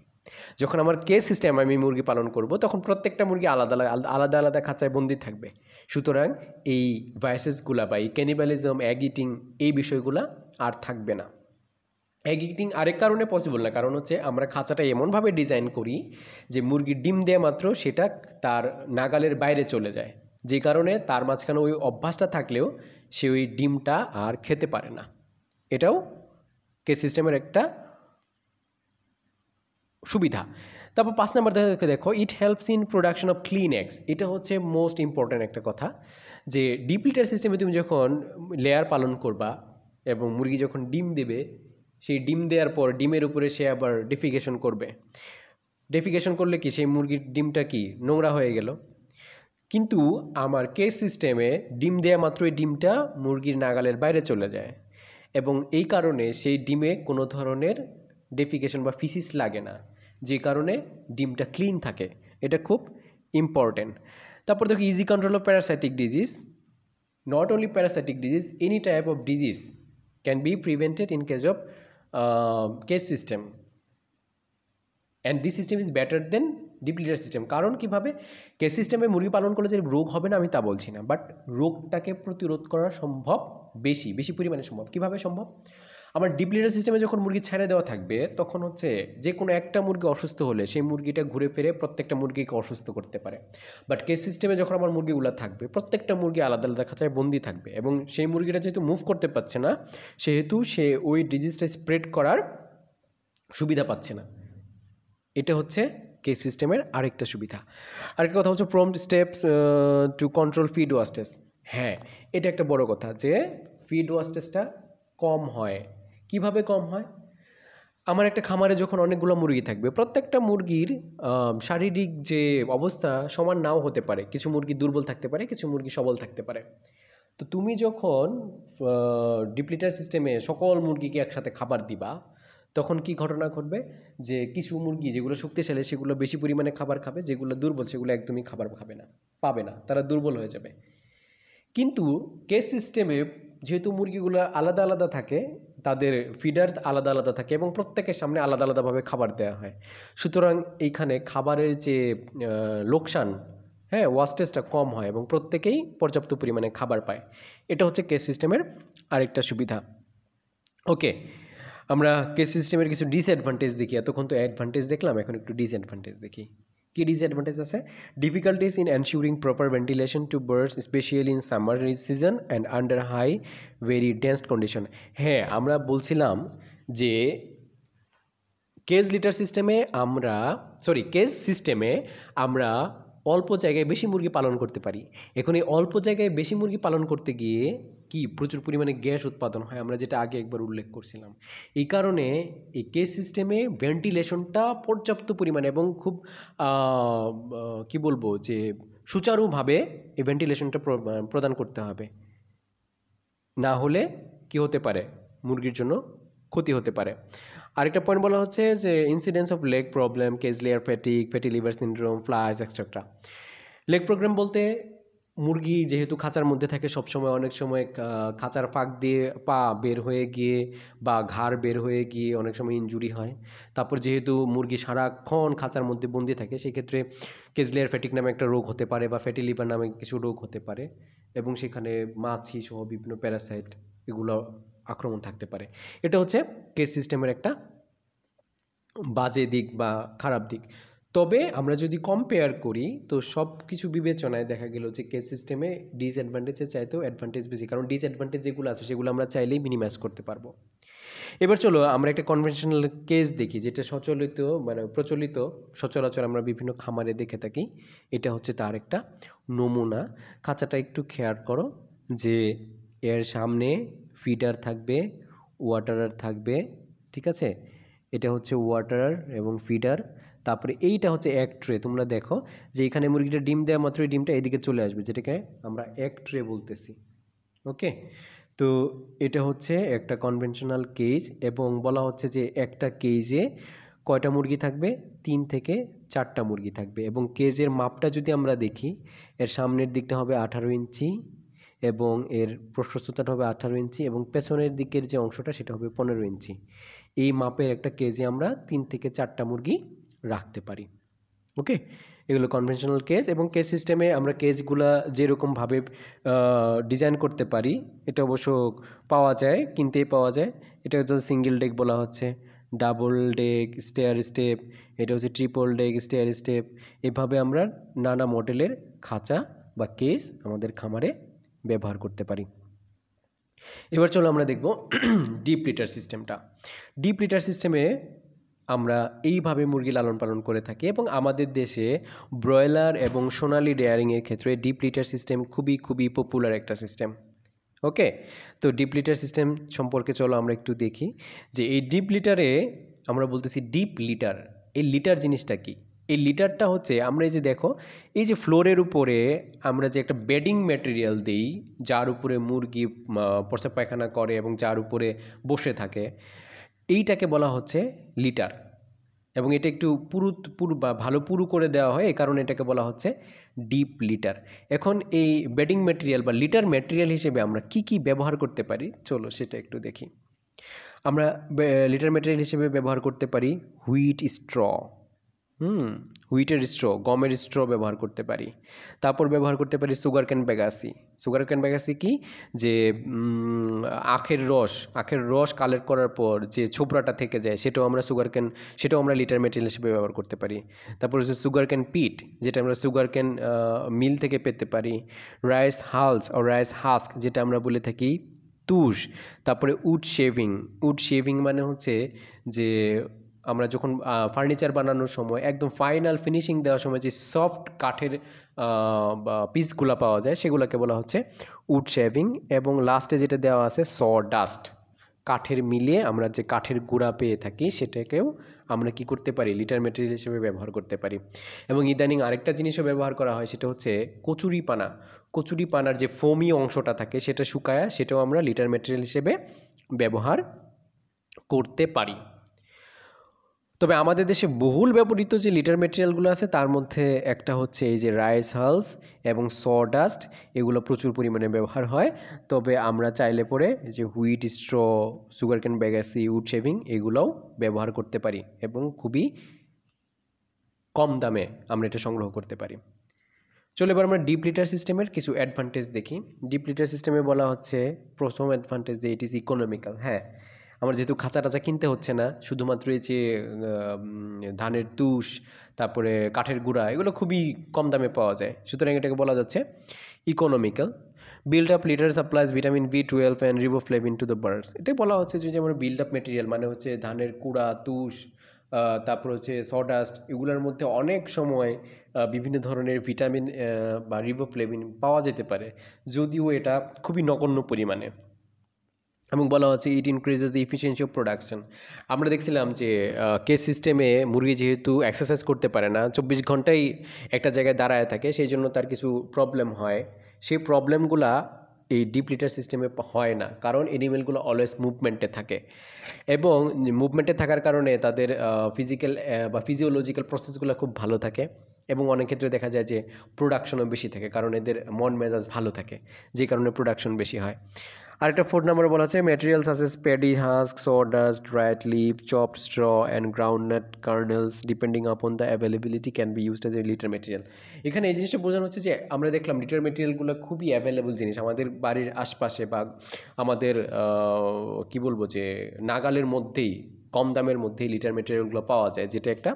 যখন আমার কে সিস্টেম আমি মুরগি পালন করব তখন প্রত্যেকটা মুরগি আলাদা আলাদা আলাদা আলাদা খাঁচায় বন্দি থাকবে সুতরাং এই ভাইসেসগুলা বা এই ক্যানিবালিজম অ্যাগ ইটিং এই বিষয়গুলা আর থাকবে না এগিটিং আরেক কারণে পসিবল না কারণ হচ্ছে আমরা খাঁচাটা এমনভাবে ডিজাইন করি যে মুরগির ডিম দেয়া মাত্র সেটা তার নাগালের বাইরে চলে যায় যে কারণে তার মাঝখানে ওই অভ্যাসটা থাকলেও সে ওই ডিমটা আর খেতে পারে না এটাও কে সিস্টেমের একটা সুবিধা তারপর পাঁচ নাম্বার দেখা দেখো it helps in production of clean eggs এটা হচ্ছে মোস্ট ইম্পর্ট্যান্ট একটা কথা যে ডিপ্লিটার সিস্টেমে তুমি যখন লেয়ার পালন করবা এবং মুরগি যখন ডিম দেবে সেই ডিম দেওয়ার পর ডিমের উপরে সে আবার ডেফিকেশন করবে ডেফিকেশন করলে কি সেই মুরগির ডিমটা কি নোংরা হয়ে গেল কিন্তু আমার কেস সিস্টেমে ডিম দেয়া মাত্রই ডিমটা মুরগির নাগালের বাইরে চলে যায় এবং এই কারণে সেই ডিমে কোনো ধরনের ডেফিকেশন বা ফিসিস লাগে না যে কারণে ডিমটা ক্লিন থাকে এটা খুব ইম্পর্টেন্ট তারপর দেখো easy control of parasitic disease not only parasitic disease any type of disease can be prevented in case of cage system and this system is better than deep litter system কারণ কীভাবে case সিস্টেমে মুরগি পালন করলে যে রোগ হবে না আমি তা বলছি না বাট রোগটাকে প্রতিরোধ করা সম্ভব বেশি বেশি পরিমাণে সম্ভব কীভাবে সম্ভব আবার ডিপ্লিটার সিস্টেমে যখন মুরগি ছেড়ে দেওয়া থাকবে তখন হচ্ছে যে কোনো একটা মুরগি অসুস্থ হলে সেই মুরগিটা ঘুরে ফিরে প্রত্যেকটা মুরগিকে অসুস্থ করতে পারে বাট কেস সিস্টেমে যখন আমার মুরগিগুলো থাকবে প্রত্যেকটা মুরগি আলাদা আলাদা খাঁচায় বন্দি থাকবে এবং সেই মুরগিটা যেহেতু মুভ করতে পারছে না সেহেতু সে ওই ডিজিজটা স্প্রেড করার সুবিধা পাচ্ছে না এটা হচ্ছে কেস সিস্টেমের আরেকটা সুবিধা আরেকটা কথা হচ্ছে prompt steps to control feed wastes হ্যাঁ এটা একটা বড় কথা যে ফিড ওয়াস্টেসটা কম হয় কিভাবে কম হয় আমার একটা খামারে যখন অনেকগুলো মুরগি থাকবে প্রত্যেকটা মুরগির শারীরিক যে অবস্থা সমান নাও হতে পারে কিছু মুরগি দুর্বল থাকতে পারে কিছু মুরগি সবল থাকতে পারে তো তুমি যখন ডিপ্লিটার সিস্টেমে সকল মুরগিকে একসাথে খাবার দিবা তখন কি ঘটনা ঘটবে যে কিছু মুরগি যেগুলো শক্তিশালী সেগুলো বেশি পরিমাণে খাবার খাবে যেগুলো দুর্বল সেগুলো একদমই খাবার খাবে না পাবে না তারা দুর্বল হয়ে যাবে কিন্তু কেস সিস্টেমে যেহেতু মুরগিগুলো আলাদা আলাদা থাকে তাদের ফিডার আলাদা আলাদা থাকে এবং প্রত্যেকের সামনে আলাদা আলাদাভাবে খাবার দেওয়া হয় সুতরাং এইখানে খাবারের যে লোকসান হ্যাঁ ওয়াস্টেজটা কম হয় এবং প্রত্যেকেই পর্যাপ্ত পরিমাণে খাবার পায় এটা হচ্ছে কেস সিস্টেমের আরেকটা সুবিধা ওকে আমরা কেস সিস্টেমের কিছু ডিসঅ্যাডভান্টেজ দেখি এতক্ষণ তো অ্যাডভান্টেজ দেখলাম এখন একটু ডিসঅ্যাডভান্টেজ দেখি কি ডিসঅ্যাডভান্টেজ আছে difficulties in ensuring proper ventilation to birds specially in summer season and under high very dense condition হ্যাঁ আমরা বলছিলাম যে কেজ লিটার সিস্টেমে আমরা সরি কেজ সিস্টেমে আমরা অল্প জায়গায় বেশি মুরগি পালন করতে পারি এখন এই অল্প জায়গায় বেশি মুরগি পালন করতে গিয়ে কি প্রচুর পরিমাণে গ্যাস উৎপাদন হয় আমরা যেটা আগে একবার উল্লেখ করছিলাম এই কারণে এই কেস সিস্টেমে ভেন্টিলেশনটা পর্যাপ্ত পরিমাণে এবং খুব কি বলবো যে সুচারুভাবে এই ভেন্টিলেশনটা প্রদান করতে হবে না হলে কি হতে পারে মুরগির জন্য ক্ষতি হতে পারে আরেকটা পয়েন্ট বলা হচ্ছে যে incidence of leg problem cage layer fatigue fatty liver syndrome flies extra leg program বলতে মুরগি যেহেতু খাঁচার মধ্যে থাকে সবসময় অনেক সময় খাঁচার ফাঁক দিয়ে পা বের হয়ে গিয়ে বা ঘাড় বের হয়ে গিয়ে অনেক সময় ইনজুরি হয় তারপর যেহেতু মুরগি সারাক্ষণ খাঁচার মধ্যে বন্দি থাকে সেক্ষেত্রে কেজলিয়ার ফ্যাটিক নামে একটা রোগ হতে পারে বা ফ্যাটি লিভার নামে কিছু রোগ হতে পারে এবং সেখানে মাছি সহ বিভিন্ন প্যারাসাইট এগুলো আক্রমণ থাকতে পারে এটা হচ্ছে কেস সিস্টেমের একটা বাজে দিক বা খারাপ দিক তবে আমরা যদি কম্পেয়ার করি তো সব কিছু বিবেচনায় দেখা গেল যে কেস সিস্টেমে ডিসঅ্যাডভান্টেজের চাইতেও অ্যাডভান্টেজ বেশি কারণ ডিসঅ্যাডভান্টেজ যেগুলো আছে সেগুলো আমরা চাইলেই মিনিমাইজ করতে পারবো এবার চলো আমরা একটা কনভেনশনাল কেস দেখি যেটা সচলিত মানে প্রচলিত সচরাচর আমরা বিভিন্ন খামারে দেখে থাকি এটা হচ্ছে তার একটা নমুনা খাঁচাটা একটু খেয়াল করো যে এর সামনে ফিডার থাকবে ওয়াটারার থাকবে ঠিক আছে এটা হচ্ছে ওয়াটারার এবং ফিডার তারপরে এইটা হচ্ছে এক ট্রে তোমরা দেখো যে এখানে মুরগিটা ডিম দেওয়া মাত্র ডিমটা এদিকে চলে আসবে যেটাকে আমরা এক ট্রে বলতেছি ওকে তো এটা হচ্ছে একটা কনভেনশনাল কেজ এবং বলা হচ্ছে যে একটা কেজে কয়টা মুরগি থাকবে তিন থেকে চারটা মুরগি থাকবে এবং কেজের মাপটা যদি আমরা দেখি এর সামনের দিকটা হবে আঠারো ইঞ্চি এবং এর প্রশস্ততাটা হবে আঠারো ইঞ্চি এবং পেছনের দিকের যে অংশটা সেটা হবে পনেরো ইঞ্চি এই মাপের একটা কেজি আমরা তিন থেকে চারটা মুরগি রাখতে পারি ওকে এগুলো কনভেনশনাল কেস এবং কেস সিস্টেমে আমরা কেসগুলা যেরকমভাবে ডিজাইন করতে পারি এটা অবশ্য পাওয়া যায় কিনতেই পাওয়া যায় এটা হচ্ছে সিঙ্গেল ডেক বলা হচ্ছে ডাবল ডেক স্টেয়ার স্টেপ এটা হচ্ছে ট্রিপল ডেক স্টেয়ার স্টেপ এভাবে আমরা নানা মডেলের খাঁচা বা কেস আমাদের খামারে ব্যবহার করতে পারি এবার চলো আমরা দেখব ডিপ লিটার সিস্টেমটা ডিপ লিটার সিস্টেমে আমরা এইভাবে মুরগি লালন পালন করে থাকি এবং আমাদের দেশে ব্রয়লার এবং সোনালি ডেয়ারিংয়ের ক্ষেত্রে ডিপ লিটার সিস্টেম খুবই খুবই পপুলার একটা সিস্টেম ওকে তো ডিপ লিটার সিস্টেম সম্পর্কে চলো আমরা একটু দেখি যে এই ডিপ লিটারে আমরা বলতেছি ডিপ লিটার এই লিটার জিনিসটা কি এই লিটারটা হচ্ছে আমরা এই যে দেখো এই যে ফ্লোরের উপরে আমরা যে একটা বেডিং ম্যাটেরিয়াল দিই যার উপরে মুরগি পচা পায়খানা করে এবং যার উপরে বসে থাকে এইটাকে বলা হচ্ছে লিটার এবং এটা একটু পুরু পুরু বা ভালো পুরু করে দেওয়া হয় এ কারণে এটাকে বলা হচ্ছে ডিপ লিটার এখন এই বেডিং ম্যাটেরিয়াল বা লিটার ম্যাটেরিয়াল হিসেবে আমরা কি কি ব্যবহার করতে পারি চলো সেটা একটু দেখি আমরা লিটার ম্যাটেরিয়াল হিসেবে ব্যবহার করতে পারি হুইট স্ট্র হুম হুইটের স্ট্র গমের স্ট্র ব্যবহার করতে পারি তারপর ব্যবহার করতে পারি sugar cane bagasse sugar cane bagasse কি যে আখের রস আখের রস কালেক্ট করার পর যে ছোপড়াটা থেকে যায় সেটাও আমরা সুগার ক্যান সেটাও আমরা লিটার মেটেরিয়াল হিসেবে ব্যবহার করতে পারি তারপর হচ্ছে সুগার ক্যান পিট যেটা আমরা সুগার ক্যান মিল থেকে পেতে পারি রাইস হালস ও রাইস হাস্ক যেটা আমরা বলে থাকি তুষ তারপরে উড শেভিং উড শেভিং মানে হচ্ছে যে আমরা যখন ফার্নিচার বানানোর সময় একদম ফাইনাল ফিনিশিং দেওয়ার সময় যে সফট কাঠের পিসগুলো পাওয়া যায় সেগুলোকে বলা হচ্ছে উড শেভিং এবং লাস্টে যেটা দেওয়া আছে স ডাস্ট কাঠের মিলিয়ে আমরা যে কাঠের গুঁড়া পেয়ে থাকি সেটাকেও আমরা কি করতে পারি লিটার মেটেরিয়াল হিসেবে ব্যবহার করতে পারি এবং ইদানিং আরেকটা জিনিসও ব্যবহার করা হয় সেটা হচ্ছে কচুরি পানা কচুরি পানার যে ফোমি অংশটা থাকে সেটা শুকায়া সেটাও আমরা লিটার মেটেরিয়াল হিসেবে ব্যবহার করতে পারি তবে আমাদের দেশে বহুল ব্যবহৃত যে লিটার মেটেরিয়ালগুলো আছে তার মধ্যে একটা হচ্ছে এই যে রাইস হালস এবং সডাস্ট এগুলো প্রচুর পরিমাণে ব্যবহার হয় তবে আমরা চাইলে পরে যে wheat straw sugarcane bagasse wood shaving এগুলোও ব্যবহার করতে পারি এবং খুবই কম দামে আমরা এটা সংগ্রহ করতে পারি চলে এবার আমরা ডিপ লিটার সিস্টেমের কিছু অ্যাডভান্টেজ দেখি ডিপ লিটার সিস্টেমে বলা হচ্ছে প্রথম অ্যাডভান্টেজ যে ইট ইস ইকোনমিক্যাল হ্যাঁ আমার যেহেতু খাঁচা টাচা কিনতে হচ্ছে না শুধুমাত্র এই যে ধানের তুষ তারপরে কাঠের গুঁড়া এগুলো খুবই কম দামে পাওয়া যায় সুতরাং এটাকে বলা যাচ্ছে economical build up litter supplies vitamin B twelve and riboflavin to the birds এটাই বলা হচ্ছে যে আমার বিল্ড আপ মেটেরিয়াল মানে হচ্ছে ধানের কুড়া তুষ তারপর হচ্ছে সডাস্ট এগুলোর মধ্যে অনেক সময় বিভিন্ন ধরনের ভিটামিন বা ফ্লেভিন পাওয়া যেতে পারে যদিও এটা খুবই নগণ্য পরিমাণে এবং বলা হচ্ছে it increases the efficiency of production আমরা দেখছিলাম যে কেস সিস্টেমে মুরগি যেহেতু এক্সারসাইজ করতে পারে না চব্বিশ ঘন্টাই একটা জায়গায় দাঁড়ায় থাকে সেই জন্য তার কিছু প্রবলেম হয় সেই প্রবলেমগুলা এই ডিপ লিটার সিস্টেমে হয় না কারণ এনিমেলগুলো অলওয়েজ মুভমেন্টে থাকে এবং মুভমেন্টে থাকার কারণে তাদের ফিজিক্যাল বা ফিজিওলজিক্যাল প্রসেসগুলো খুব ভালো থাকে এবং অনেক ক্ষেত্রে দেখা যায় যে প্রোডাকশনও বেশি থাকে কারণ এদের মন মেজাজ ভালো থাকে যে কারণে প্রোডাকশন বেশি হয় আরেকটা ফোর নাম্বার বলা আছে ম্যাটেরিয়ালস আছে paddy husk sawdust dried leaf chop straw and groundnut kernels depending upon the availability can be used as a litter material এখানে এই জিনিসটা বোঝানো হচ্ছে যে আমরা দেখলাম লিটার মেটেরিয়ালগুলো খুবই অ্যাভেলেবল জিনিস আমাদের বাড়ির আশপাশে বা আমাদের কি বলবো যে নাগালের মধ্যেই কম দামের মধ্যেই লিটার মেটেরিয়ালগুলো পাওয়া যায় যেটা একটা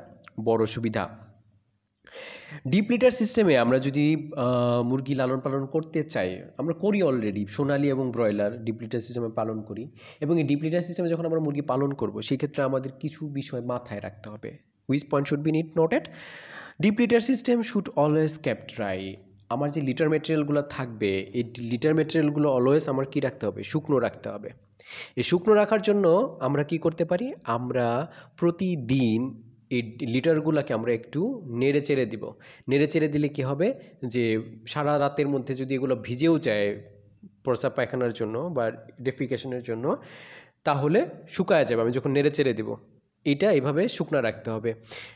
বড় সুবিধা ডিপ লিটার সিস্টেমে আমরা যদি মুরগি লালন পালন করতে চাই আমরা করি অলরেডি সোনালি এবং ব্রয়লার ডিপ লিটার সিস্টেমে পালন করি এবং এই ডিপ লিটার সিস্টেমে যখন আমরা মুরগি পালন করব ক্ষেত্রে আমাদের কিছু বিষয় মাথায় রাখতে হবে which point should be neat noted deep litter system should always kept dry আমার যে লিটার মেটেরিয়ালগুলো থাকবে এই লিটার মেটেরিয়ালগুলো অলওয়েজ আমার কি রাখতে হবে শুকনো রাখতে হবে এই শুকনো রাখার জন্য আমরা কি করতে পারি আমরা প্রতিদিন এই লিটারগুলোকে আমরা একটু নেড়ে চেড়ে দিব নেড়ে চেড়ে দিলে কি হবে যে সারা রাতের মধ্যে যদি এগুলো ভিজেও যায় প্রসাব পায়খানার জন্য বা ডেফিকেশনের জন্য তাহলে শুকায় যাবে আমি যখন নেড়ে চেড়ে দিব এটা এভাবে শুকনো রাখতে হবে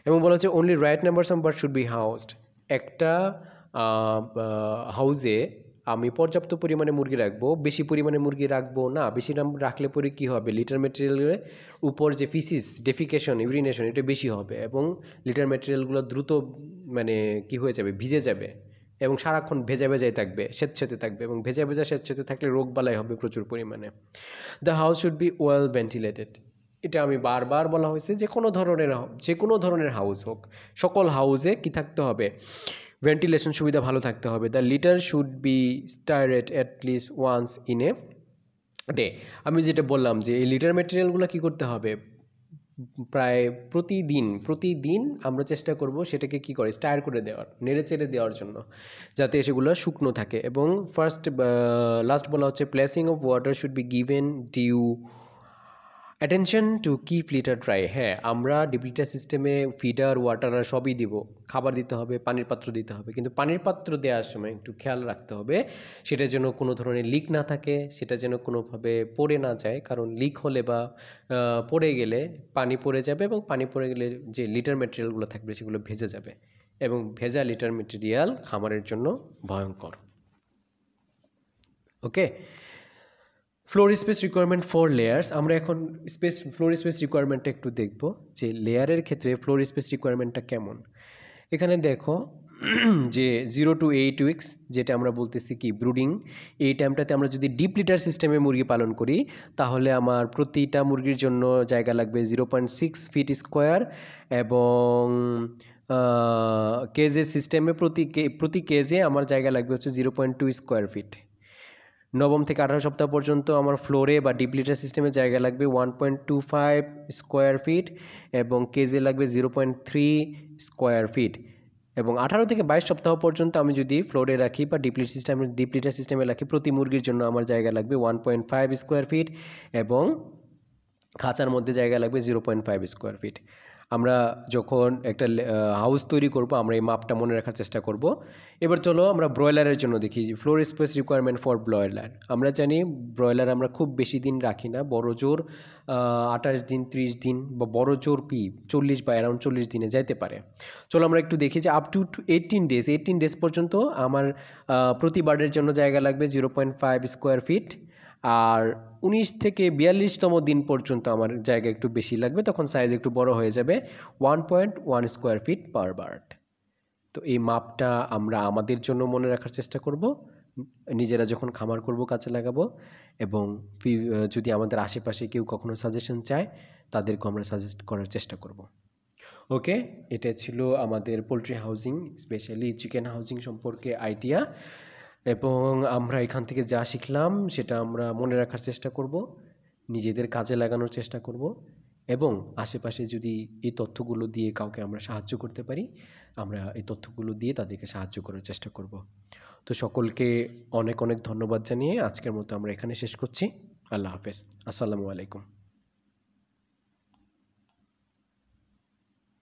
এবং বলা হচ্ছে অনলি রাইট নাম্বার সাম্বার শুড বি হাউসড একটা হাউজে আমি পর্যাপ্ত পরিমাণে মুরগি রাখবো বেশি পরিমাণে মুরগি রাখবো না বেশি রাখলে পরে কী হবে লিটার মেটেরিয়ালের উপর যে ফিসিস ডেফিকেশন ইউরিনেশন এটা বেশি হবে এবং লিটার মেটেরিয়ালগুলো দ্রুত মানে কি হয়ে যাবে ভিজে যাবে এবং সারাক্ষণ ভেজা ভেজাই থাকবে স্বেচ্ছাতে থাকবে এবং ভেজা ভেজা স্বেচ্ছাতে থাকলে রোগ বালাই হবে প্রচুর পরিমাণে the house should be well ventilated এটা আমি বারবার বলা হয়েছে যে কোনো ধরনের যে কোনো ধরনের হাউস হোক সকল হাউসে কি থাকতে হবে ভেন্টিলেশন সুবিধা ভালো থাকতে হবে the litter should be stirred at least once in a day আমি যেটা বললাম যে এই লিটার ম্যাটেরিয়ালগুলো কী করতে হবে প্রায় প্রতিদিন প্রতিদিন আমরা চেষ্টা করব সেটাকে কি করে স্টার করে দেওয়ার নেড়ে চেড়ে দেওয়ার জন্য যাতে সেগুলো শুকনো থাকে এবং ফার্স্ট লাস্ট বলা হচ্ছে placing of water should be given due attention to keep litter dry হ্যাঁ আমরা ডিপ্লিটার সিস্টেমে ফিডার ওয়াটার সবই দিব খাবার দিতে হবে পানির পাত্র দিতে হবে কিন্তু পানির পাত্র দেওয়ার সময় একটু খেয়াল রাখতে হবে সেটা যেন কোনো ধরনের লিক না থাকে সেটা যেন কোনোভাবে পড়ে না যায় কারণ লিক হলে বা পড়ে গেলে পানি পড়ে যাবে এবং পানি পড়ে গেলে যে লিটার মেটেরিয়ালগুলো থাকবে সেগুলো ভেজে যাবে এবং ভেজা লিটার মেটেরিয়াল খামারের জন্য ভয়ঙ্কর okay floor space requirement for layers আমরা এখন স্পেস ফ্লোর স্পেস রিকোয়ারমেন্টটা একটু দেখব যে লেয়ারের ক্ষেত্রে ফ্লোর স্পেস রিকোয়ারমেন্টটা কেমন এখানে দেখো <clears throat> যে জিরো টু এইট উইক্স যেটা আমরা বলতেছি কি ব্রুডিং এই টাইমটাতে আমরা যদি ডিপ লিটার সিস্টেমে মুরগি পালন করি তাহলে আমার প্রতিটা মুরগির জন্য জায়গা লাগবে zero point six feet square এবং কেজে সিস্টেমে প্রতি প্রতি কেজে আমার জায়গা লাগবে হচ্ছে zero point two square feet নবম থেকে আঠারো সপ্তাহ পর্যন্ত আমার ফ্লোরে বা ডিপ্লিটার সিস্টেমে জায়গা লাগবে one point two five square feet এবং কেজে লাগবে zero point three square feet এবং আঠারো থেকে বাইশ সপ্তাহ পর্যন্ত আমি যদি ফ্লোরে রাখি বা ডিপ্লিট সিস্টেমে ডিপ্লিটার সিস্টেমে রাখি প্রতি মুরগির জন্য আমার জায়গা লাগবে one point five square feet এবং খাঁচার মধ্যে জায়গা লাগবে zero point five square feet আমরা যখন একটা হাউস তৈরি করব আমরা এই মাপটা মনে রাখার চেষ্টা করব এবার চলো আমরা ব্রয়লারের জন্য দেখি floor space requirement for broiler আমরা জানি ব্রয়লার আমরা খুব বেশি দিন রাখি না বড় জোর আঠাশ দিন ত্রিশ দিন বা বড় জোর কি চল্লিশ বা অ্যারাউন্ড চল্লিশ দিনে যাইতে পারে চলো আমরা একটু দেখি যে up to to eighteen days eighteen days পর্যন্ত আমার প্রতিবারের জন্য জায়গা লাগবে zero point five square feet আর উনিশ থেকে বিয়াল্লিশতম দিন পর্যন্ত আমার জায়গা একটু বেশি লাগবে তখন সাইজ একটু বড় হয়ে যাবে one point one square feet per bird তো এই মাপটা আমরা আমাদের জন্য মনে রাখার চেষ্টা করব নিজেরা যখন খামার করব কাছে লাগাবো এবং যদি আমাদের আশেপাশে কেউ কখনো সাজেশন চায় তাদেরকে আমরা সাজেস্ট করার চেষ্টা করব ওকে এটা ছিল আমাদের poultry housing specially chicken housing সম্পর্কে আইডিয়া এবং আমরা এখান থেকে যা শিখলাম সেটা আমরা মনে রাখার চেষ্টা করব নিজেদের কাজে লাগানোর চেষ্টা করব এবং আশেপাশে যদি এই তথ্যগুলো দিয়ে কাউকে আমরা সাহায্য করতে পারি আমরা এই তথ্যগুলো দিয়ে তাদেরকে সাহায্য করার চেষ্টা করব তো সকলকে অনেক অনেক ধন্যবাদ জানিয়ে আজকের মতো আমরা এখানে শেষ করছি আল্লাহ হাফেজ আসসালামু আলাইকুম